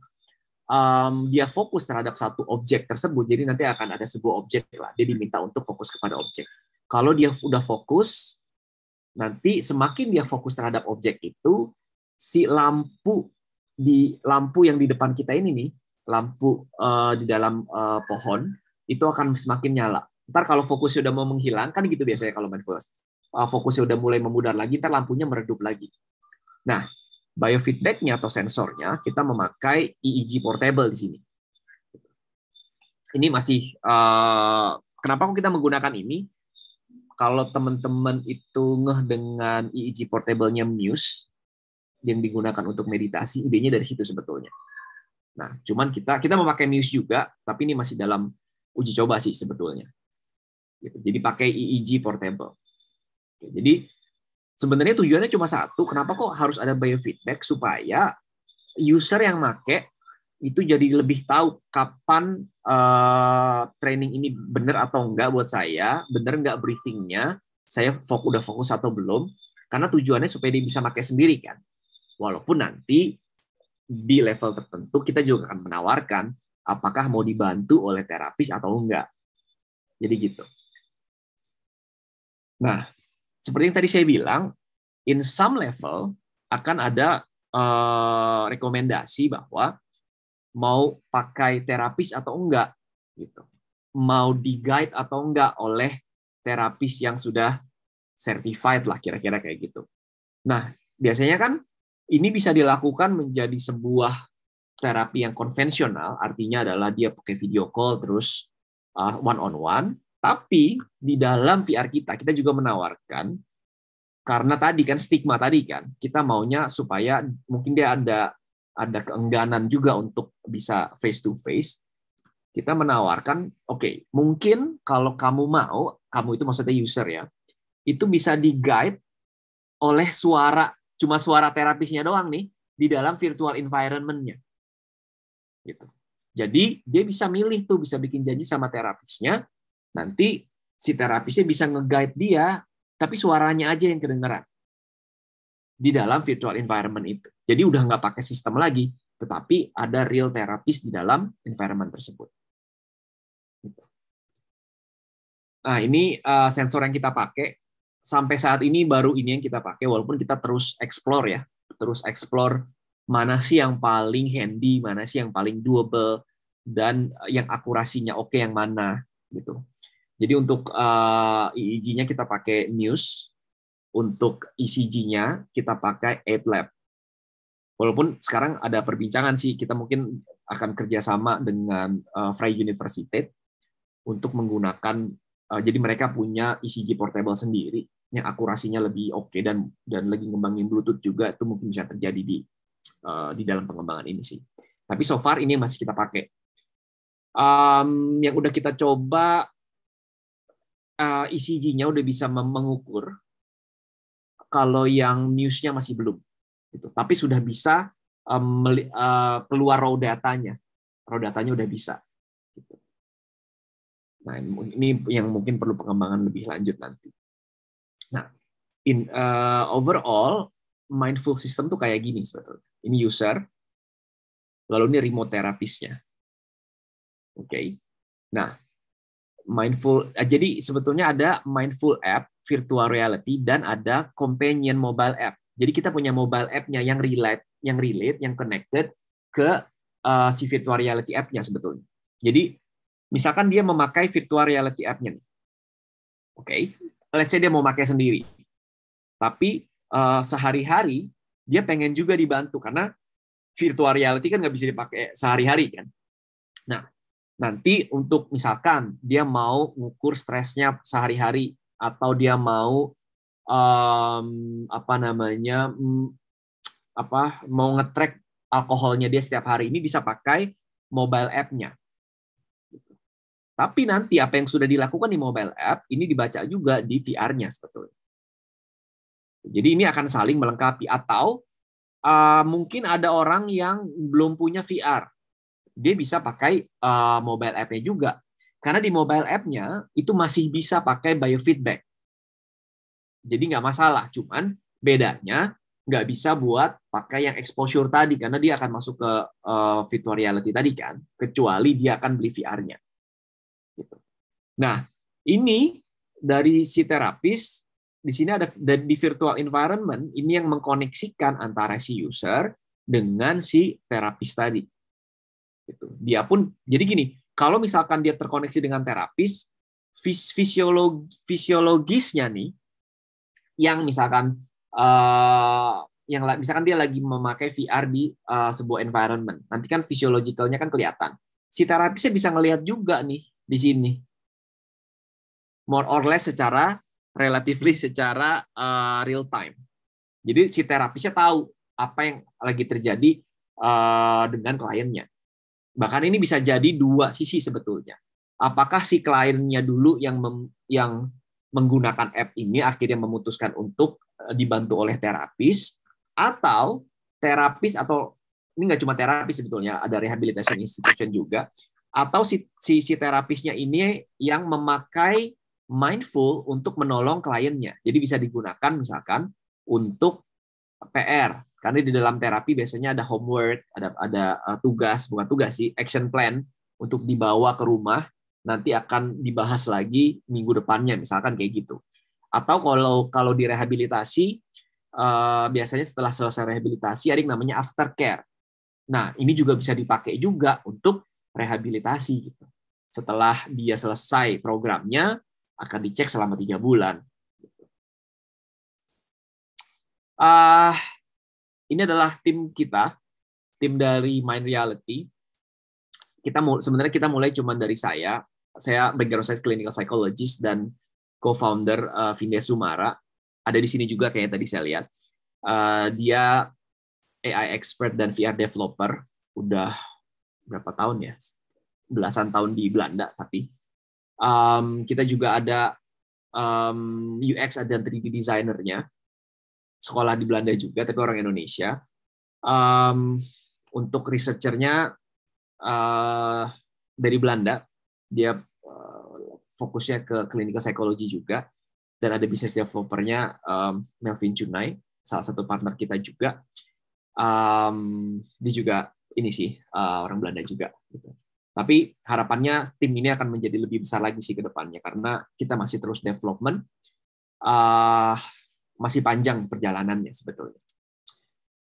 S2: um, dia fokus terhadap satu objek tersebut, jadi nanti akan ada sebuah objek lah. Dia diminta untuk fokus kepada objek. Kalau dia sudah fokus, nanti semakin dia fokus terhadap objek itu, si lampu di lampu yang di depan kita ini nih, lampu uh, di dalam uh, pohon itu akan semakin nyala. Ntar kalau fokusnya udah mau menghilang kan gitu biasanya kalau mindfulness. Uh, eh, fokusnya udah mulai memudar lagi, ntar lampunya meredup lagi. Nah, biofeedbacknya atau sensornya kita memakai EEG portable di sini. Ini masih uh, kenapa kok kita menggunakan ini? Kalau teman-teman itu ngeh dengan EEG portable-nya Muse, yang digunakan untuk meditasi idenya dari situ sebetulnya nah cuman kita kita memakai Muse juga tapi ini masih dalam uji coba sih sebetulnya gitu. jadi pakai EEG portable jadi sebenarnya tujuannya cuma satu kenapa kok harus ada biofeedback supaya user yang make itu jadi lebih tahu kapan uh, training ini benar atau enggak buat saya, benar enggak briefingnya, saya fokus udah fokus atau belum, karena tujuannya supaya dia bisa pakai sendiri kan. Walaupun nanti di level tertentu kita juga akan menawarkan apakah mau dibantu oleh terapis atau enggak. Jadi gitu. Nah, seperti yang tadi saya bilang, in some level akan ada uh, rekomendasi bahwa mau pakai terapis atau enggak gitu. Mau di guide atau enggak oleh terapis yang sudah certified lah kira-kira kayak gitu. Nah, biasanya kan ini bisa dilakukan menjadi sebuah terapi yang konvensional, artinya adalah dia pakai video call terus one on one. Tapi di dalam VR kita, kita juga menawarkan karena tadi kan stigma tadi kan kita maunya supaya mungkin dia ada ada keengganan juga untuk bisa face to face kita menawarkan oke okay, mungkin kalau kamu mau kamu itu maksudnya user ya itu bisa di guide oleh suara cuma suara terapisnya doang nih di dalam virtual environment-nya. Gitu. Jadi dia bisa milih tuh bisa bikin janji sama terapisnya. Nanti si terapisnya bisa nge-guide dia, tapi suaranya aja yang kedengeran di dalam virtual environment itu. Jadi udah nggak pakai sistem lagi, tetapi ada real terapis di dalam environment tersebut. Gitu. Nah ini eh, sensor yang kita pakai sampai saat ini baru ini yang kita pakai walaupun kita terus explore ya terus explore mana sih yang paling handy mana sih yang paling doable dan eh, yang akurasinya oke okay yang mana gitu jadi untuk uh, eh, EEG-nya kita pakai news untuk ECG-nya kita pakai 8lab walaupun sekarang ada perbincangan sih kita mungkin akan kerjasama dengan uh, eh, Freie Universität untuk menggunakan Eh, jadi mereka punya ECG portable sendiri yang akurasinya lebih oke okay dan dan lagi ngembangin Bluetooth juga itu mungkin bisa terjadi di uh, di dalam pengembangan ini sih. Tapi so far ini masih kita pakai. Um, yang udah kita coba uh, eh, ECG-nya udah bisa mengukur. Kalau yang news-nya masih belum, gitu. Tapi sudah bisa um, uh, keluar raw datanya. Raw datanya udah bisa. Nah, ini yang mungkin perlu pengembangan lebih lanjut nanti. Nah, in uh, overall mindful system tuh kayak gini sebetulnya. Ini user, lalu ini remote terapisnya. Oke. Okay. Nah, mindful eh, jadi sebetulnya ada mindful app virtual reality dan ada companion mobile app. Jadi kita punya mobile app-nya yang relate, yang relate, yang connected ke uh, si virtual reality app-nya sebetulnya. Jadi Misalkan dia memakai virtual reality app-nya. Oke, okay. let's say dia mau pakai sendiri. Tapi uh, sehari-hari dia pengen juga dibantu karena virtual reality kan nggak bisa dipakai sehari-hari kan. Nah, nanti untuk misalkan dia mau ngukur stresnya sehari-hari atau dia mau um, apa namanya um, apa mau ngetrack alkoholnya dia setiap hari ini bisa pakai mobile app-nya. Tapi nanti apa yang sudah dilakukan di mobile app ini dibaca juga di VR-nya sebetulnya. Jadi ini akan saling melengkapi atau uh, mungkin ada orang yang belum punya VR. Dia bisa pakai uh, mobile app-nya juga. Karena di mobile app-nya itu masih bisa pakai biofeedback. Jadi nggak masalah, cuman bedanya nggak bisa buat pakai yang exposure tadi karena dia akan masuk ke uh, virtual reality tadi kan, kecuali dia akan beli VR-nya. Nah, ini dari si terapis di sini ada di virtual environment ini yang mengkoneksikan antara si user dengan si terapis tadi. Gitu. Dia pun jadi gini, kalau misalkan dia terkoneksi dengan terapis, fisiologi, fisiologisnya nih, yang misalkan uh, yang misalkan dia lagi memakai VR di uh, sebuah environment, nanti kan fisiologisnya kan kelihatan. Si terapisnya bisa ngelihat juga nih di sini more or less secara relatively secara uh, real time. Jadi si terapisnya tahu apa yang lagi terjadi uh, dengan kliennya. Bahkan ini bisa jadi dua sisi sebetulnya. Apakah si kliennya dulu yang mem, yang menggunakan app ini akhirnya memutuskan untuk eh, dibantu oleh terapis atau terapis atau ini nggak cuma terapis sebetulnya ada rehabilitation institution juga atau si si, si terapisnya ini yang memakai mindful untuk menolong kliennya. Jadi bisa digunakan misalkan untuk PR. Karena di dalam terapi biasanya ada homework, ada ada eh, tugas, bukan tugas sih, action plan untuk dibawa ke rumah nanti akan dibahas lagi minggu depannya misalkan kayak gitu. Atau kalau kalau direhabilitasi eh, biasanya setelah selesai rehabilitasi ada yang namanya aftercare. Nah, ini juga bisa dipakai juga untuk rehabilitasi gitu. Setelah dia selesai programnya, akan dicek selama tiga bulan. Uh, ini adalah tim kita, tim dari Mind Reality. Kita sebenarnya kita mulai cuma dari saya. Saya background saya clinical psychologist dan co-founder uh, eh, Vinde Sumara. Ada di sini juga kayak tadi saya lihat. Uh, dia AI expert dan VR developer. Udah berapa tahun ya? Belasan tahun di Belanda tapi Um, kita juga ada um, UX dan 3D desainernya sekolah di Belanda juga, tapi orang Indonesia. Um, untuk researchernya uh, dari Belanda, dia uh, fokusnya ke clinical psychology juga, dan ada bisnis developernya um, Melvin Cunai, salah satu partner kita juga. Um, dia juga ini sih uh, orang Belanda juga. Gitu. Tapi harapannya tim ini akan menjadi lebih besar lagi sih ke depannya karena kita masih terus development, uh, masih panjang perjalanannya sebetulnya.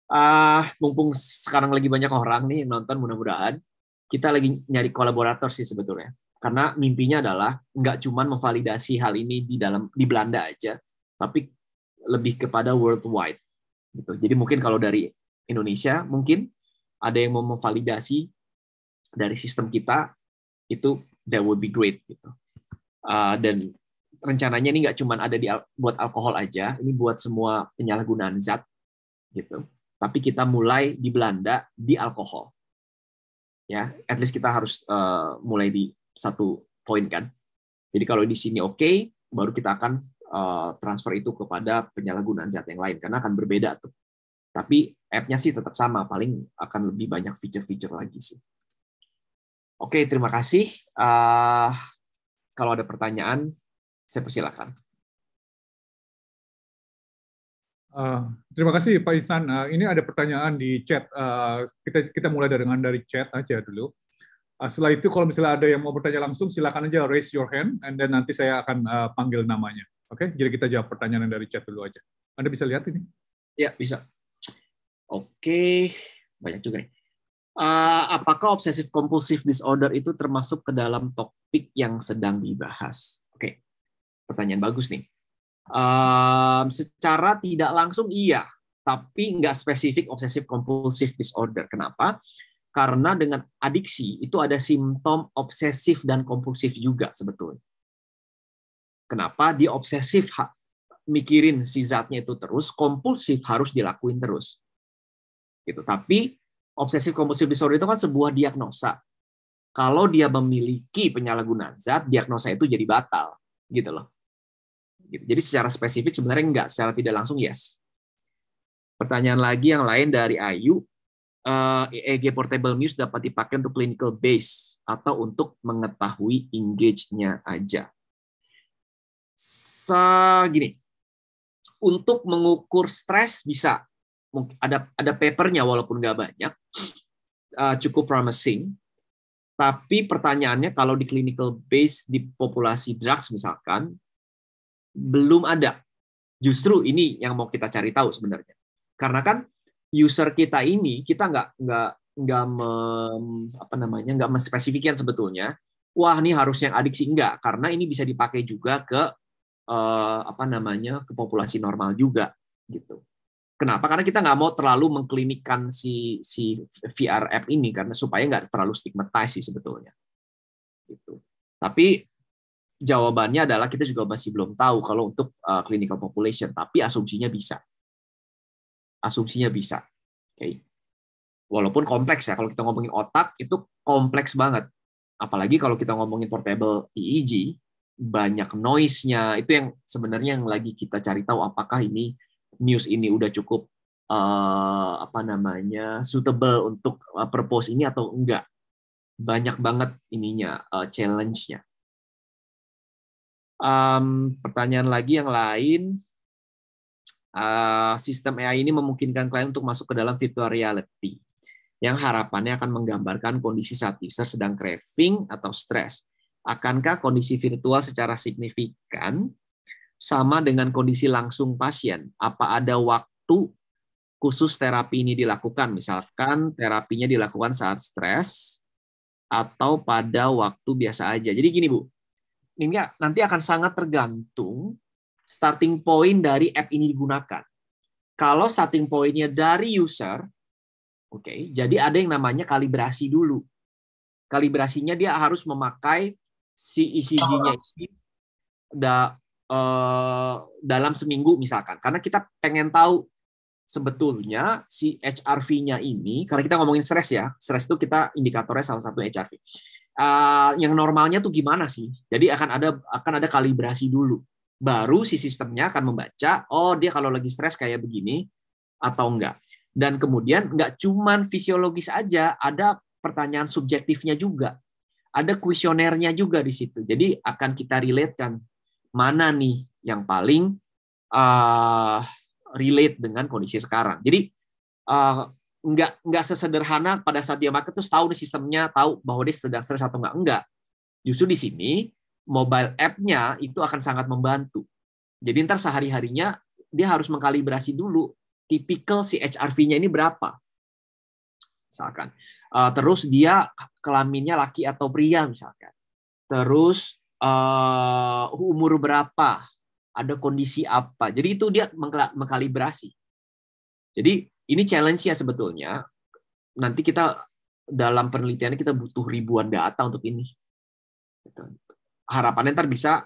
S2: Uh, mumpung sekarang lagi banyak orang nih nonton mudah-mudahan kita lagi nyari kolaborator sih sebetulnya karena mimpinya adalah nggak cuma memvalidasi hal ini di dalam di Belanda aja tapi lebih kepada worldwide gitu jadi mungkin kalau dari Indonesia mungkin ada yang mau memvalidasi dari sistem kita itu that would be great gitu. Uh, dan rencananya ini nggak cuma ada di buat alkohol aja, ini buat semua penyalahgunaan zat gitu. Tapi kita mulai di Belanda di alkohol. Ya, at least kita harus uh, mulai di satu poin kan. Jadi kalau di sini oke, okay, baru kita akan uh, transfer itu kepada penyalahgunaan zat yang lain karena akan berbeda tuh. Tapi app-nya sih tetap sama, paling akan lebih banyak feature-feature lagi sih. Oke, terima kasih. Uh, kalau ada pertanyaan, saya persilakan.
S1: Uh, ah, terima kasih Pak Isan. Uh, ah, ini ada pertanyaan di chat. Uh, kita kita mulai dari dengan dari chat aja dulu. Uh, setelah itu kalau misalnya ada yang mau bertanya langsung, silakan aja raise your hand, and then nanti saya akan uh, panggil namanya. Oke, okay? jadi kita jawab pertanyaan yang dari chat dulu aja. Anda bisa lihat ini?
S2: Ya bisa. Oke, okay. banyak juga nih uh, apakah obsesif kompulsif disorder itu termasuk ke dalam topik yang sedang dibahas? Oke, okay. pertanyaan bagus nih. Um, secara tidak langsung iya, tapi nggak spesifik obsesif kompulsif disorder. Kenapa? Karena dengan adiksi itu ada simptom obsesif dan kompulsif juga sebetulnya. Kenapa dia obsesif mikirin si zatnya itu terus, kompulsif harus dilakuin terus. Gitu. Tapi obsesif kompulsif disorder itu kan sebuah diagnosa. Kalau dia memiliki penyalahgunaan zat, diagnosa itu jadi batal, gitu loh. Gitu. Jadi secara spesifik sebenarnya enggak, secara tidak langsung yes. Pertanyaan lagi yang lain dari Ayu, EEG eh, e portable muse dapat dipakai untuk clinical base atau untuk mengetahui engage-nya aja. Sa gini, untuk mengukur stres bisa, ada ada papernya walaupun nggak banyak uh, cukup promising tapi pertanyaannya kalau di clinical base di populasi drugs misalkan belum ada justru ini yang mau kita cari tahu sebenarnya karena kan user kita ini kita nggak nggak nggak apa namanya nggak menspesifikkan sebetulnya wah ini harus yang adiksi enggak karena ini bisa dipakai juga ke uh, apa namanya ke populasi normal juga gitu Kenapa? Karena kita nggak mau terlalu mengklinikkan si si VR app ini karena supaya nggak terlalu sih sebetulnya. Gitu. Tapi jawabannya adalah kita juga masih belum tahu kalau untuk uh, clinical population, tapi asumsinya bisa. Asumsinya bisa. Oke. Okay. Walaupun kompleks ya kalau kita ngomongin otak itu kompleks banget. Apalagi kalau kita ngomongin portable EEG, banyak noise-nya. Itu yang sebenarnya yang lagi kita cari tahu apakah ini news ini udah cukup uh, apa namanya suitable untuk uh, eh, purpose ini atau enggak banyak banget ininya uh, challenge-nya um, pertanyaan lagi yang lain uh, sistem AI ini memungkinkan klien untuk masuk ke dalam virtual reality yang harapannya akan menggambarkan kondisi saat user sedang craving atau stres akankah kondisi virtual secara signifikan sama dengan kondisi langsung pasien? Apa ada waktu khusus terapi ini dilakukan? Misalkan terapinya dilakukan saat stres atau pada waktu biasa aja. Jadi gini Bu, ini ya, nanti akan sangat tergantung starting point dari app ini digunakan. Kalau starting pointnya dari user, oke, okay, jadi ada yang namanya kalibrasi dulu. Kalibrasinya dia harus memakai si ECG-nya ini Eh, dalam seminggu misalkan karena kita pengen tahu sebetulnya si HRV-nya ini karena kita ngomongin stres ya stres itu kita indikatornya salah satu HRV uh, eh, yang normalnya tuh gimana sih jadi akan ada akan ada kalibrasi dulu baru si sistemnya akan membaca oh dia kalau lagi stres kayak begini atau enggak dan kemudian enggak cuman fisiologis aja ada pertanyaan subjektifnya juga ada kuesionernya juga di situ jadi akan kita relatekan mana nih yang paling uh, relate dengan kondisi sekarang. Jadi uh, nggak nggak sesederhana pada saat dia market terus tahu nih sistemnya, tahu bahwa dia sedang stres atau nggak. Enggak. Justru di sini mobile app-nya itu akan sangat membantu. Jadi ntar sehari-harinya dia harus mengkalibrasi dulu tipikal si HRV-nya ini berapa. Misalkan. Uh, terus dia kelaminnya laki atau pria misalkan. Terus uh, umur berapa, ada kondisi apa. Jadi itu dia mengkalibrasi. Jadi ini challenge ya sebetulnya. Nanti kita dalam penelitiannya kita butuh ribuan data untuk ini. Gitu. Harapannya ntar bisa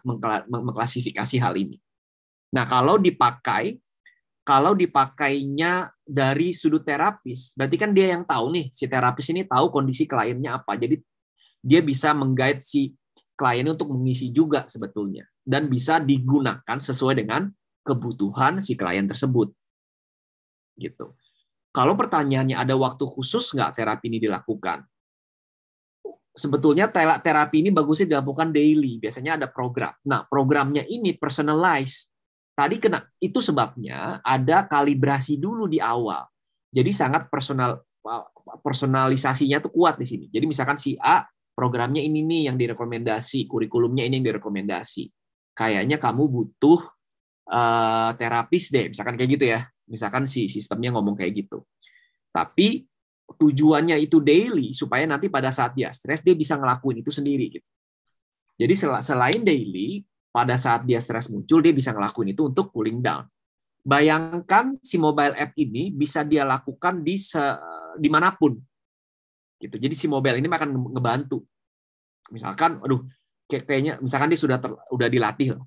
S2: mengklasifikasi hal ini. Nah kalau dipakai, kalau dipakainya dari sudut terapis, berarti kan dia yang tahu nih, si terapis ini tahu kondisi kliennya apa. Jadi dia bisa menggait si klien untuk mengisi juga sebetulnya dan bisa digunakan sesuai dengan kebutuhan si klien tersebut. Gitu. Kalau pertanyaannya ada waktu khusus nggak terapi ini dilakukan? Sebetulnya terapi ini bagusnya dilakukan daily, biasanya ada program. Nah, programnya ini personalized. Tadi kena itu sebabnya ada kalibrasi dulu di awal. Jadi sangat personal personalisasinya tuh kuat di sini. Jadi misalkan si A programnya ini nih yang direkomendasi, kurikulumnya ini yang direkomendasi. Kayaknya kamu butuh uh, terapis deh, misalkan kayak gitu ya. Misalkan si sistemnya ngomong kayak gitu. Tapi tujuannya itu daily supaya nanti pada saat dia stres dia bisa ngelakuin itu sendiri gitu. Jadi selain daily, pada saat dia stres muncul dia bisa ngelakuin itu untuk cooling down. Bayangkan si mobile app ini bisa dia lakukan di dimanapun gitu. Jadi si mobile ini akan ngebantu misalkan aduh kayak, kayaknya misalkan dia sudah ter, udah dilatih loh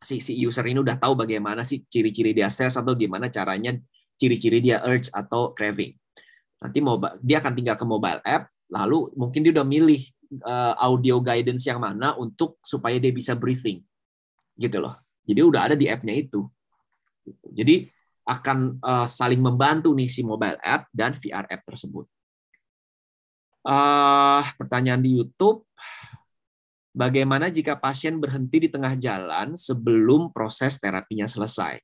S2: si si user ini udah tahu bagaimana sih ciri-ciri dia stress atau gimana caranya ciri-ciri dia urge atau craving. Nanti mobile dia akan tinggal ke mobile app lalu mungkin dia udah milih uh, audio guidance yang mana untuk supaya dia bisa breathing. Gitu loh. Jadi udah ada di app-nya itu. Jadi akan uh, saling membantu nih si mobile app dan VR app tersebut. Uh, pertanyaan di YouTube bagaimana jika pasien berhenti di tengah jalan sebelum proses terapinya selesai?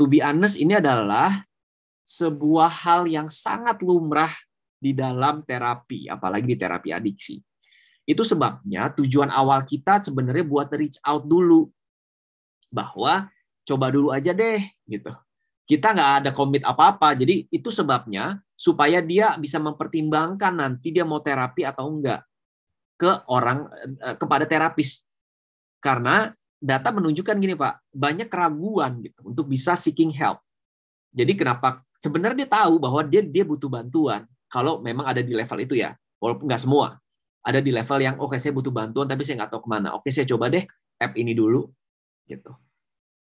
S2: To be honest, ini adalah sebuah hal yang sangat lumrah di dalam terapi, apalagi di terapi adiksi. Itu sebabnya tujuan awal kita sebenarnya buat reach out dulu. Bahwa coba dulu aja deh gitu. Kita nggak ada komit apa-apa. Jadi itu sebabnya supaya dia bisa mempertimbangkan nanti dia mau terapi atau enggak ke orang eh, kepada terapis karena data menunjukkan gini pak banyak keraguan gitu untuk bisa seeking help jadi kenapa sebenarnya dia tahu bahwa dia dia butuh bantuan kalau memang ada di level itu ya walaupun nggak semua ada di level yang oke okay, saya butuh bantuan tapi saya nggak tahu kemana oke okay, saya coba deh app ini dulu gitu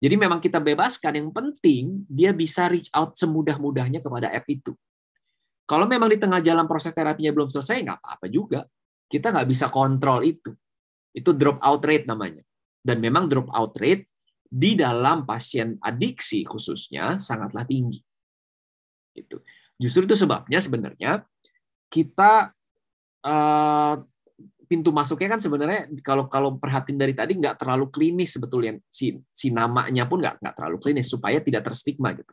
S2: jadi memang kita bebaskan yang penting dia bisa reach out semudah-mudahnya kepada app itu kalau memang di tengah jalan proses terapinya belum selesai nggak apa-apa juga kita nggak bisa kontrol itu. Itu drop out rate namanya. Dan memang drop out rate di dalam pasien adiksi khususnya sangatlah tinggi. Itu. Justru itu sebabnya sebenarnya kita eh, pintu masuknya kan sebenarnya kalau kalau perhatiin dari tadi nggak terlalu klinis sebetulnya si si namanya pun nggak nggak terlalu klinis supaya tidak terstigma gitu.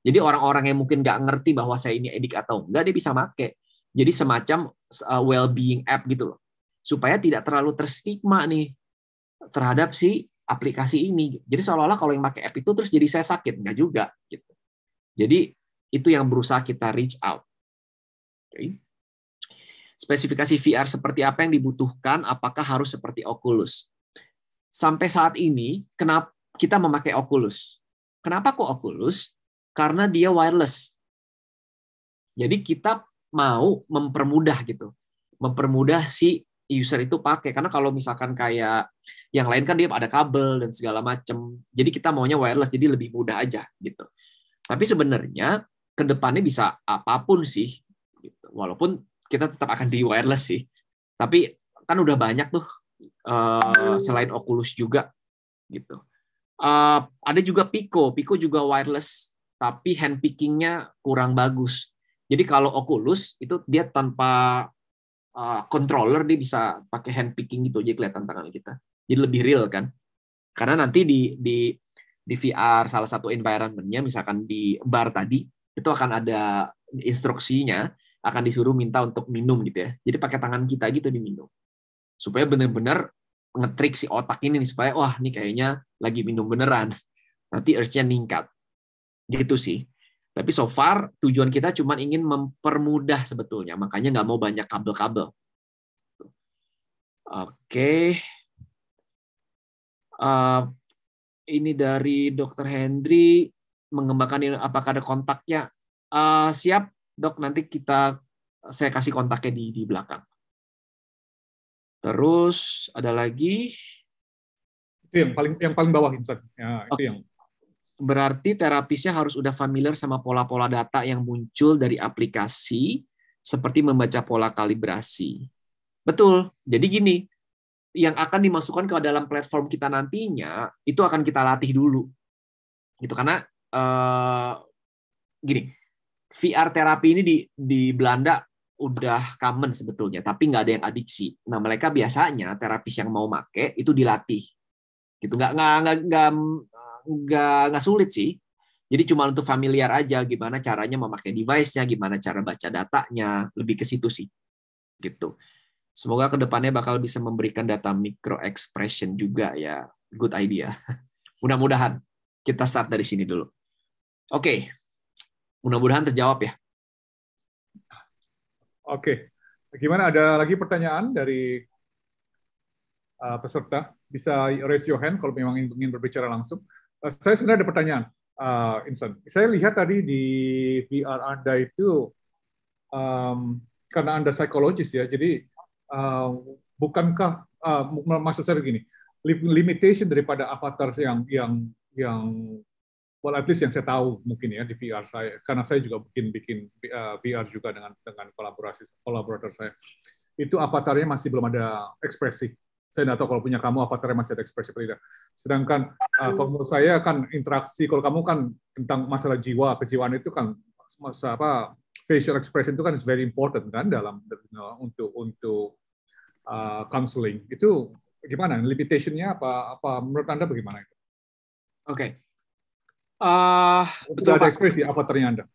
S2: Jadi orang-orang yang mungkin nggak ngerti bahwa saya ini edik atau enggak dia bisa make jadi semacam uh, well-being app gitu loh. Supaya tidak terlalu terstigma nih terhadap si aplikasi ini. Jadi seolah-olah kalau yang pakai app itu terus jadi saya sakit, nggak juga gitu. Jadi itu yang berusaha kita reach out. Okay. Spesifikasi VR seperti apa yang dibutuhkan? Apakah harus seperti Oculus? Sampai saat ini, kenapa kita memakai Oculus? Kenapa kok Oculus? Karena dia wireless. Jadi kita mau mempermudah gitu mempermudah si user itu pakai karena kalau misalkan kayak yang lain kan dia ada kabel dan segala macem jadi kita maunya wireless jadi lebih mudah aja gitu tapi sebenarnya kedepannya bisa apapun sih gitu. walaupun kita tetap akan di wireless sih tapi kan udah banyak tuh uh, selain Oculus juga gitu uh, ada juga Pico Pico juga wireless tapi hand pickingnya kurang bagus jadi kalau Oculus itu dia tanpa uh, controller dia bisa pakai hand picking gitu aja kelihatan tangan kita. Jadi lebih real kan? Karena nanti di di di VR salah satu environmentnya misalkan di bar tadi itu akan ada instruksinya akan disuruh minta untuk minum gitu ya. Jadi pakai tangan kita gitu diminum. Supaya benar-benar ngetrik si otak ini nih supaya wah ini kayaknya lagi minum beneran nanti urge-nya ningkat gitu sih tapi so far tujuan kita cuma ingin mempermudah sebetulnya, makanya nggak mau banyak kabel-kabel. Oke, okay. uh, eh, ini dari Dokter Hendri mengembangkan ini. apakah ada kontaknya? Uh, siap, dok. Nanti kita saya kasih kontaknya di di belakang. Terus ada lagi. Itu yang paling yang paling bawah Insan. Ya, okay. itu yang berarti terapisnya harus udah familiar sama pola-pola data yang muncul dari aplikasi seperti membaca pola kalibrasi. Betul. Jadi gini, yang akan dimasukkan ke dalam platform kita nantinya itu akan kita latih dulu. Gitu karena uh, gini, VR terapi ini di di Belanda udah common sebetulnya, tapi nggak ada yang adiksi. Nah, mereka biasanya terapis yang mau make itu dilatih gitu nggak nggak nggak nggak nggak sulit sih. Jadi cuma untuk familiar aja gimana caranya memakai device-nya, gimana cara baca datanya, lebih ke situ sih. Gitu. Semoga kedepannya bakal bisa memberikan data micro expression juga ya. Good idea. [laughs] Mudah-mudahan kita start dari sini dulu. Oke, okay. mudah-mudahan terjawab ya.
S1: Oke, okay. gimana? Ada lagi pertanyaan dari uh, peserta? Bisa raise your hand kalau memang ingin berbicara langsung. Eh, saya sebenarnya ada pertanyaan, uh, Insan. Saya lihat tadi di VR Anda itu, um, karena Anda psikologis ya, jadi uh, bukankah, uh, maksud saya begini, limitation daripada avatar yang yang yang well at least yang saya tahu mungkin ya di VR saya karena saya juga bikin bikin VR juga dengan dengan kolaborasi kolaborator saya itu avatarnya masih belum ada ekspresi saya tidak tahu kalau punya kamu apa terima masih ada ekspresi atau Sedangkan uh, kalau menurut saya kan interaksi kalau kamu kan tentang masalah jiwa kejiwaan itu kan masa apa facial expression itu kan is very important kan dalam untuk untuk uh, counseling itu gimana limitationnya apa apa menurut anda bagaimana itu? Oke, okay.
S2: uh, betul ada ekspresi apa anda?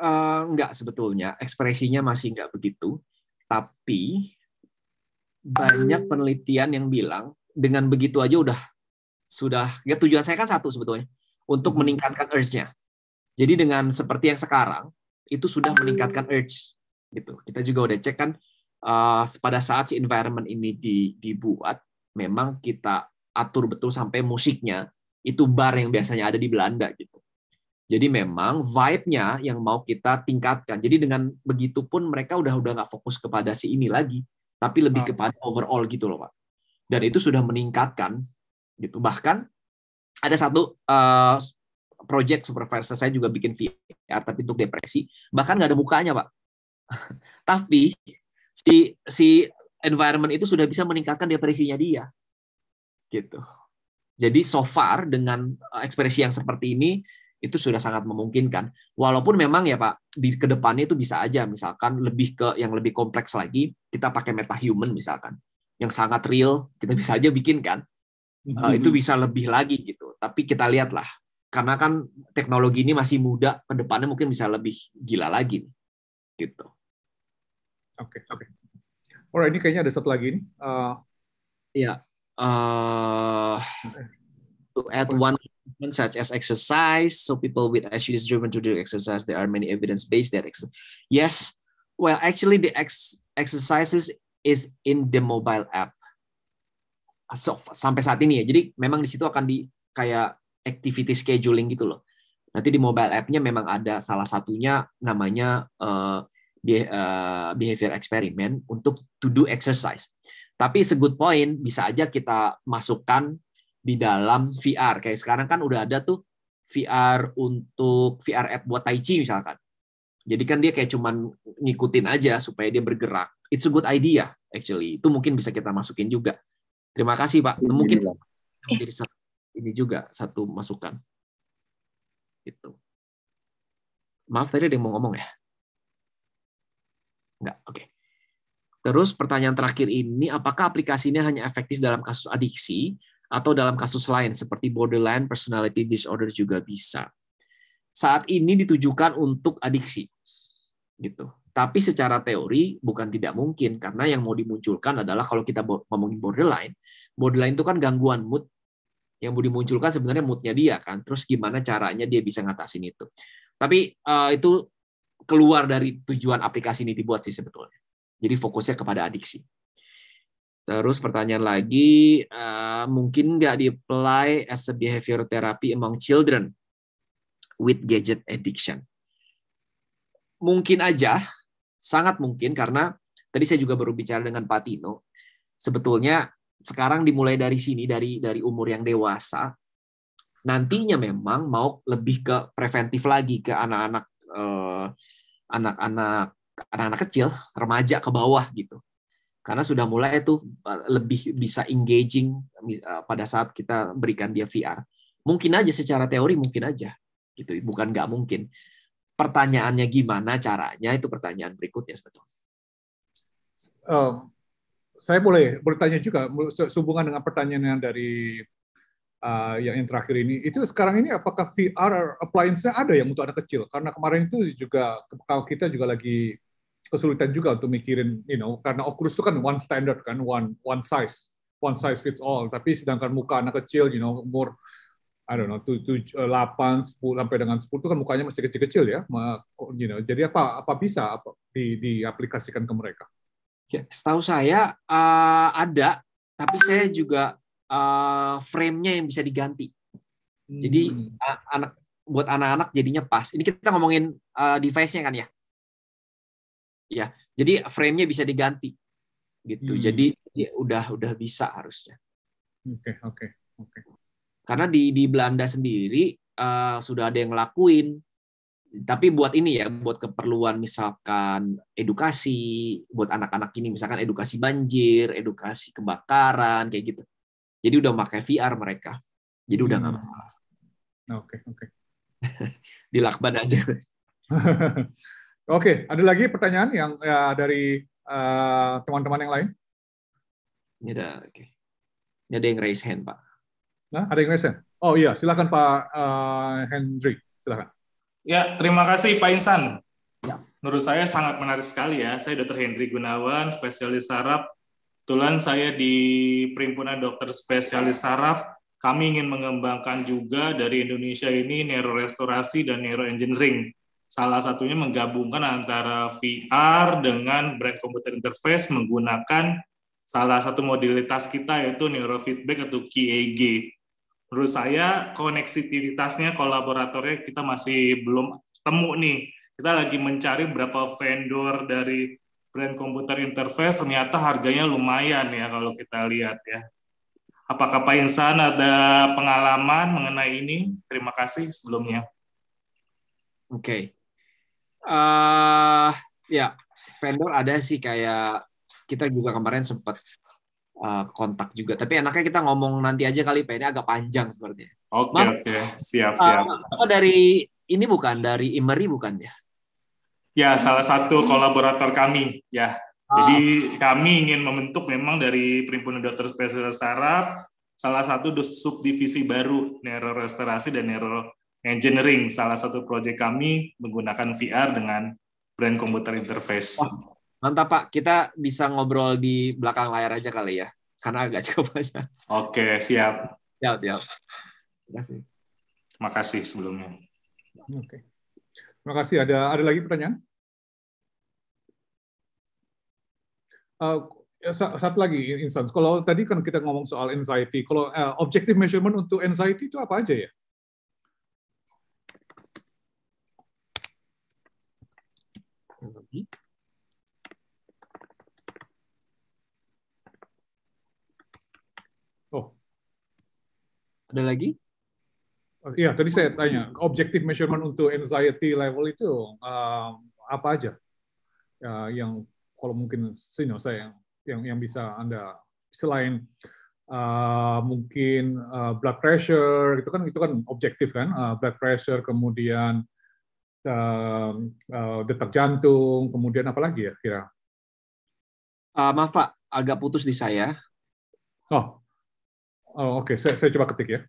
S2: Uh, ah, enggak sebetulnya ekspresinya masih enggak begitu, tapi banyak penelitian yang bilang dengan begitu aja udah sudah ya tujuan saya kan satu sebetulnya untuk hmm. meningkatkan urge-nya. Jadi dengan seperti yang sekarang itu sudah hmm. meningkatkan urge gitu. Kita juga udah cek kan uh, pada saat si environment ini di, dibuat memang kita atur betul sampai musiknya itu bar yang biasanya ada di Belanda gitu. Jadi memang vibe-nya yang mau kita tingkatkan. Jadi dengan begitu pun mereka udah udah nggak fokus kepada si ini lagi, tapi lebih ah. kepada overall gitu loh pak dan itu sudah meningkatkan gitu bahkan ada satu uh, project supervisor saya juga bikin VR tapi untuk depresi bahkan nggak ada mukanya pak [laughs] tapi si si environment itu sudah bisa meningkatkan depresinya dia gitu jadi so far dengan eh, ekspresi yang seperti ini itu sudah sangat memungkinkan. Walaupun memang ya Pak, di kedepannya itu bisa aja misalkan lebih ke yang lebih kompleks lagi, kita pakai meta human misalkan, yang sangat real, kita bisa aja bikin kan. Uh, itu bisa lebih lagi gitu. Tapi kita lihatlah, karena kan teknologi ini masih muda, kedepannya mungkin bisa lebih gila lagi gitu. Oke, okay, oke. Okay.
S1: Alright, ini kayaknya ada satu lagi nih. Ya.
S2: Iya. Uh to add one such as exercise. So people with SUD driven to do exercise, there are many evidence-based that exercise. Yes, well, actually the ex exercises is in the mobile app. So, sampai saat ini ya. Jadi memang di situ akan di kayak activity scheduling gitu loh. Nanti di mobile app-nya memang ada salah satunya namanya uh, behavior experiment untuk to do exercise. Tapi segood point, bisa aja kita masukkan di dalam VR. Kayak sekarang kan udah ada tuh VR untuk VR app buat tai chi misalkan. Jadi kan dia kayak cuman ngikutin aja supaya dia bergerak. It's a good idea actually. Itu mungkin bisa kita masukin juga. Terima kasih Pak. Iya, mungkin menjadi iya. satu ini juga satu masukan. Gitu. Maaf tadi ada yang mau ngomong ya? Enggak, oke. Okay. Terus pertanyaan terakhir ini, apakah aplikasinya hanya efektif dalam kasus adiksi atau dalam kasus lain seperti borderline personality disorder juga bisa. Saat ini ditujukan untuk adiksi. Gitu. Tapi secara teori bukan tidak mungkin karena yang mau dimunculkan adalah kalau kita ngomongin borderline, borderline itu kan gangguan mood yang mau dimunculkan sebenarnya moodnya dia kan. Terus gimana caranya dia bisa ngatasin itu. Tapi uh, itu keluar dari tujuan aplikasi ini dibuat sih sebetulnya. Jadi fokusnya kepada adiksi. Terus pertanyaan lagi, uh, mungkin nggak di-apply as a behavior therapy among children with gadget addiction? Mungkin aja, sangat mungkin karena tadi saya juga baru bicara dengan Pak Tino. Sebetulnya sekarang dimulai dari sini, dari dari umur yang dewasa, nantinya memang mau lebih ke preventif lagi ke anak-anak eh, anak-anak anak-anak kecil, remaja ke bawah gitu karena sudah mulai itu eh, lebih bisa engaging eh, pada saat kita berikan dia VR. Mungkin aja secara teori mungkin aja gitu, bukan nggak mungkin. Pertanyaannya gimana caranya itu pertanyaan berikutnya sebetulnya.
S1: Uh, saya boleh bertanya juga sehubungan dengan pertanyaan yang dari uh, yang, yang terakhir ini. Itu sekarang ini apakah VR appliance-nya ada yang untuk anak kecil? Karena kemarin itu juga kalau kita juga lagi kesulitan juga untuk mikirin, you know, karena Oculus itu kan one standard kan, one one size, one size fits all. Tapi sedangkan muka anak kecil, you know, umur I don't know, tuh, 8, 10, sampai dengan sepuluh itu kan mukanya masih kecil-kecil ya. You know, jadi apa apa bisa
S2: apa, di, diaplikasikan ke mereka? Ya, setahu saya uh, ada, tapi saya juga uh, frame-nya yang bisa diganti. Jadi hmm. anak buat anak-anak jadinya pas. Ini kita ngomongin uh, device-nya kan ya? ya jadi frame-nya bisa diganti gitu hmm. jadi ya udah udah bisa harusnya
S1: oke okay, oke okay, oke okay.
S2: karena di di Belanda sendiri uh, sudah ada yang ngelakuin tapi buat ini ya buat keperluan misalkan edukasi buat anak-anak ini misalkan edukasi banjir edukasi kebakaran kayak gitu jadi udah pakai VR mereka jadi udah nggak hmm. masalah oke okay, oke okay. [laughs] dilakban aja [laughs]
S1: Oke, ada lagi pertanyaan yang ya, dari eh, teman-teman uh, yang lain? Ini ada, oke. Okay. Ini ada yang raise hand, Pak. Nah, ada yang raise hand? Oh iya, silakan Pak uh, silakan. Ya, terima kasih Pak Insan.
S3: Ya. Menurut saya sangat menarik sekali ya. Saya Dr. Hendri Gunawan, spesialis saraf. Kebetulan saya di perimpunan Dokter Spesialis Saraf. Kami ingin mengembangkan juga dari Indonesia ini neurorestorasi dan neuroengineering salah satunya menggabungkan antara VR dengan brain computer interface menggunakan salah satu modalitas kita yaitu neurofeedback atau QEG. Menurut saya konektivitasnya, kolaboratornya kita masih belum temu nih. Kita lagi mencari berapa vendor dari brand komputer interface ternyata harganya lumayan ya kalau kita lihat ya. Apakah Pak Insan ada pengalaman mengenai ini? Terima kasih sebelumnya.
S2: Oke, okay uh, ya vendor ada sih kayak kita juga kemarin sempat uh, eh, kontak juga. Tapi enaknya kita ngomong nanti aja kali, Pak. Ini agak panjang sepertinya.
S3: Oke, okay, oke. Okay. Siap, eh, siap.
S2: Uh, dari ini bukan dari Imery bukan ya?
S3: Ya, salah satu kolaborator kami, ya. Ah. Jadi kami ingin membentuk memang dari Perhimpunan Dokter Spesialis Saraf salah satu subdivisi baru neurorestorasi dan neuro engineering salah satu proyek kami menggunakan VR dengan brand
S2: komputer interface. Oh, mantap Pak, kita bisa ngobrol di belakang layar aja kali ya, karena agak [laughs] cukup aja.
S3: Oke, siap. Siap, siap. Terima kasih. Terima kasih sebelumnya.
S1: Oke. Terima kasih. Ada ada lagi pertanyaan? Uh, satu lagi instance. Kalau tadi kan kita ngomong soal anxiety, kalau uh, objective measurement untuk anxiety itu apa aja ya? ini. Oh, ada lagi? Oh, iya, tadi saya tanya, objektif measurement untuk anxiety level itu um, apa aja? Uh, yang kalau mungkin sih, saya yang, yang yang bisa anda selain uh, mungkin uh, blood pressure itu kan itu kan objektif kan uh, blood pressure kemudian Eh, detak jantung, kemudian apa lagi ya kira?
S2: Uh, maaf Pak, agak putus di saya. Oh, oh oke, okay. saya, saya coba ketik ya.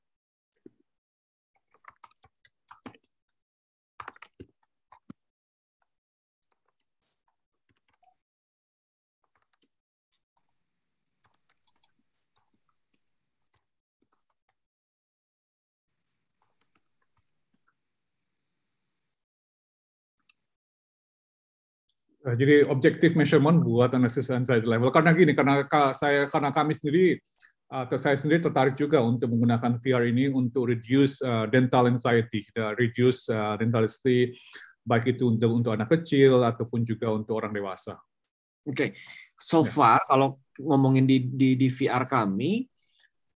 S1: Eh, jadi objektif measurement buat analisis anxiety level. Karena gini, karena saya karena kami sendiri atau eh, saya sendiri tertarik juga untuk menggunakan VR ini untuk reduce uh, dental anxiety, reduce uh, anxiety baik itu untuk untuk anak kecil ataupun
S2: juga untuk orang dewasa. Oke, okay. so ya. far kalau ngomongin di di, di VR kami,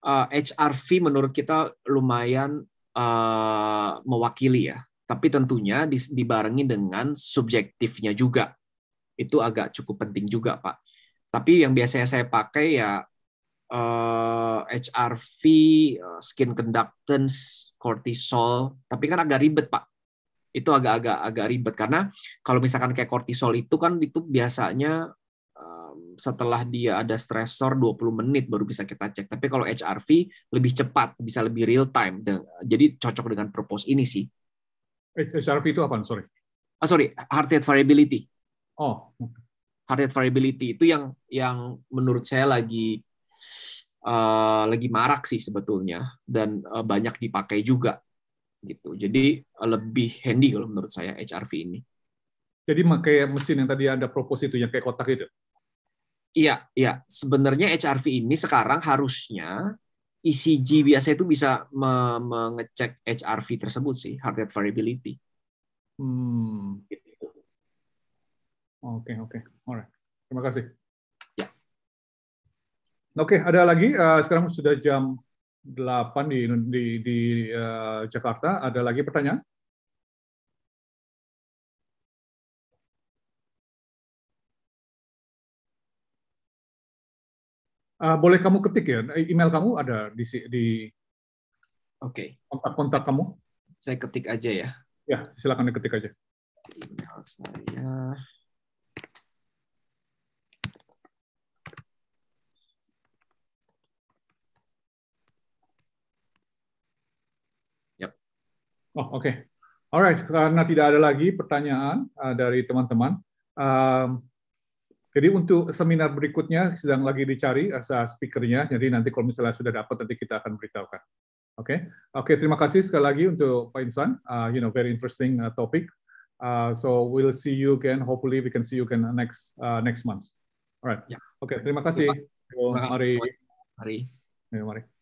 S2: uh, HRV menurut kita lumayan uh, mewakili ya, tapi tentunya dibarengi dengan subjektifnya juga itu agak cukup penting juga Pak. Tapi yang biasanya saya pakai ya uh, eh, HRV, eh, skin conductance, cortisol. tapi kan agak ribet Pak. Itu agak-agak agak ribet karena kalau misalkan kayak cortisol itu kan itu biasanya um, setelah dia ada stresor 20 menit baru bisa kita cek. Tapi kalau HRV lebih cepat, bisa lebih real time. Jadi cocok dengan purpose ini sih.
S1: HRV itu apa? Sorry.
S2: Ah, sorry, heart rate variability oh heart rate variability itu yang yang menurut saya lagi uh, lagi marak sih sebetulnya dan uh, banyak dipakai juga gitu. Jadi uh, lebih handy kalau menurut saya HRV ini.
S1: Jadi pakai mesin yang tadi ada propose itu yang kayak kotak itu.
S2: Iya, iya. Sebenarnya HRV ini sekarang harusnya ECG biasa itu bisa me mengecek HRV tersebut sih, heart rate variability.
S1: Hmm. Gitu Oke, okay, oke. Okay. Right. Terima kasih. Ya. Oke, okay, ada lagi. Uh, sekarang sudah jam 8 di, di, di uh, Jakarta. Ada lagi pertanyaan? Uh, boleh kamu ketik ya email kamu ada di di Oke. Okay. Kontak-kontak kamu. Saya ketik aja ya. Ya, silakan diketik aja. Email saya Oh, oke. Okay. Alright, karena tidak ada lagi pertanyaan uh, dari teman-teman. Um, jadi untuk seminar berikutnya sedang lagi dicari asa speakernya. Jadi nanti kalau misalnya sudah dapat nanti kita akan beritahukan. Oke, okay? oke okay, terima kasih sekali lagi untuk Pak Insan. Uh, you know very interesting uh, topic. Uh, so we'll see you again. Hopefully we can see you again next uh, next month. Alright. Yeah. Oke, okay, terima kasih. Terima kasih. Mari. Mari. Ya, mari.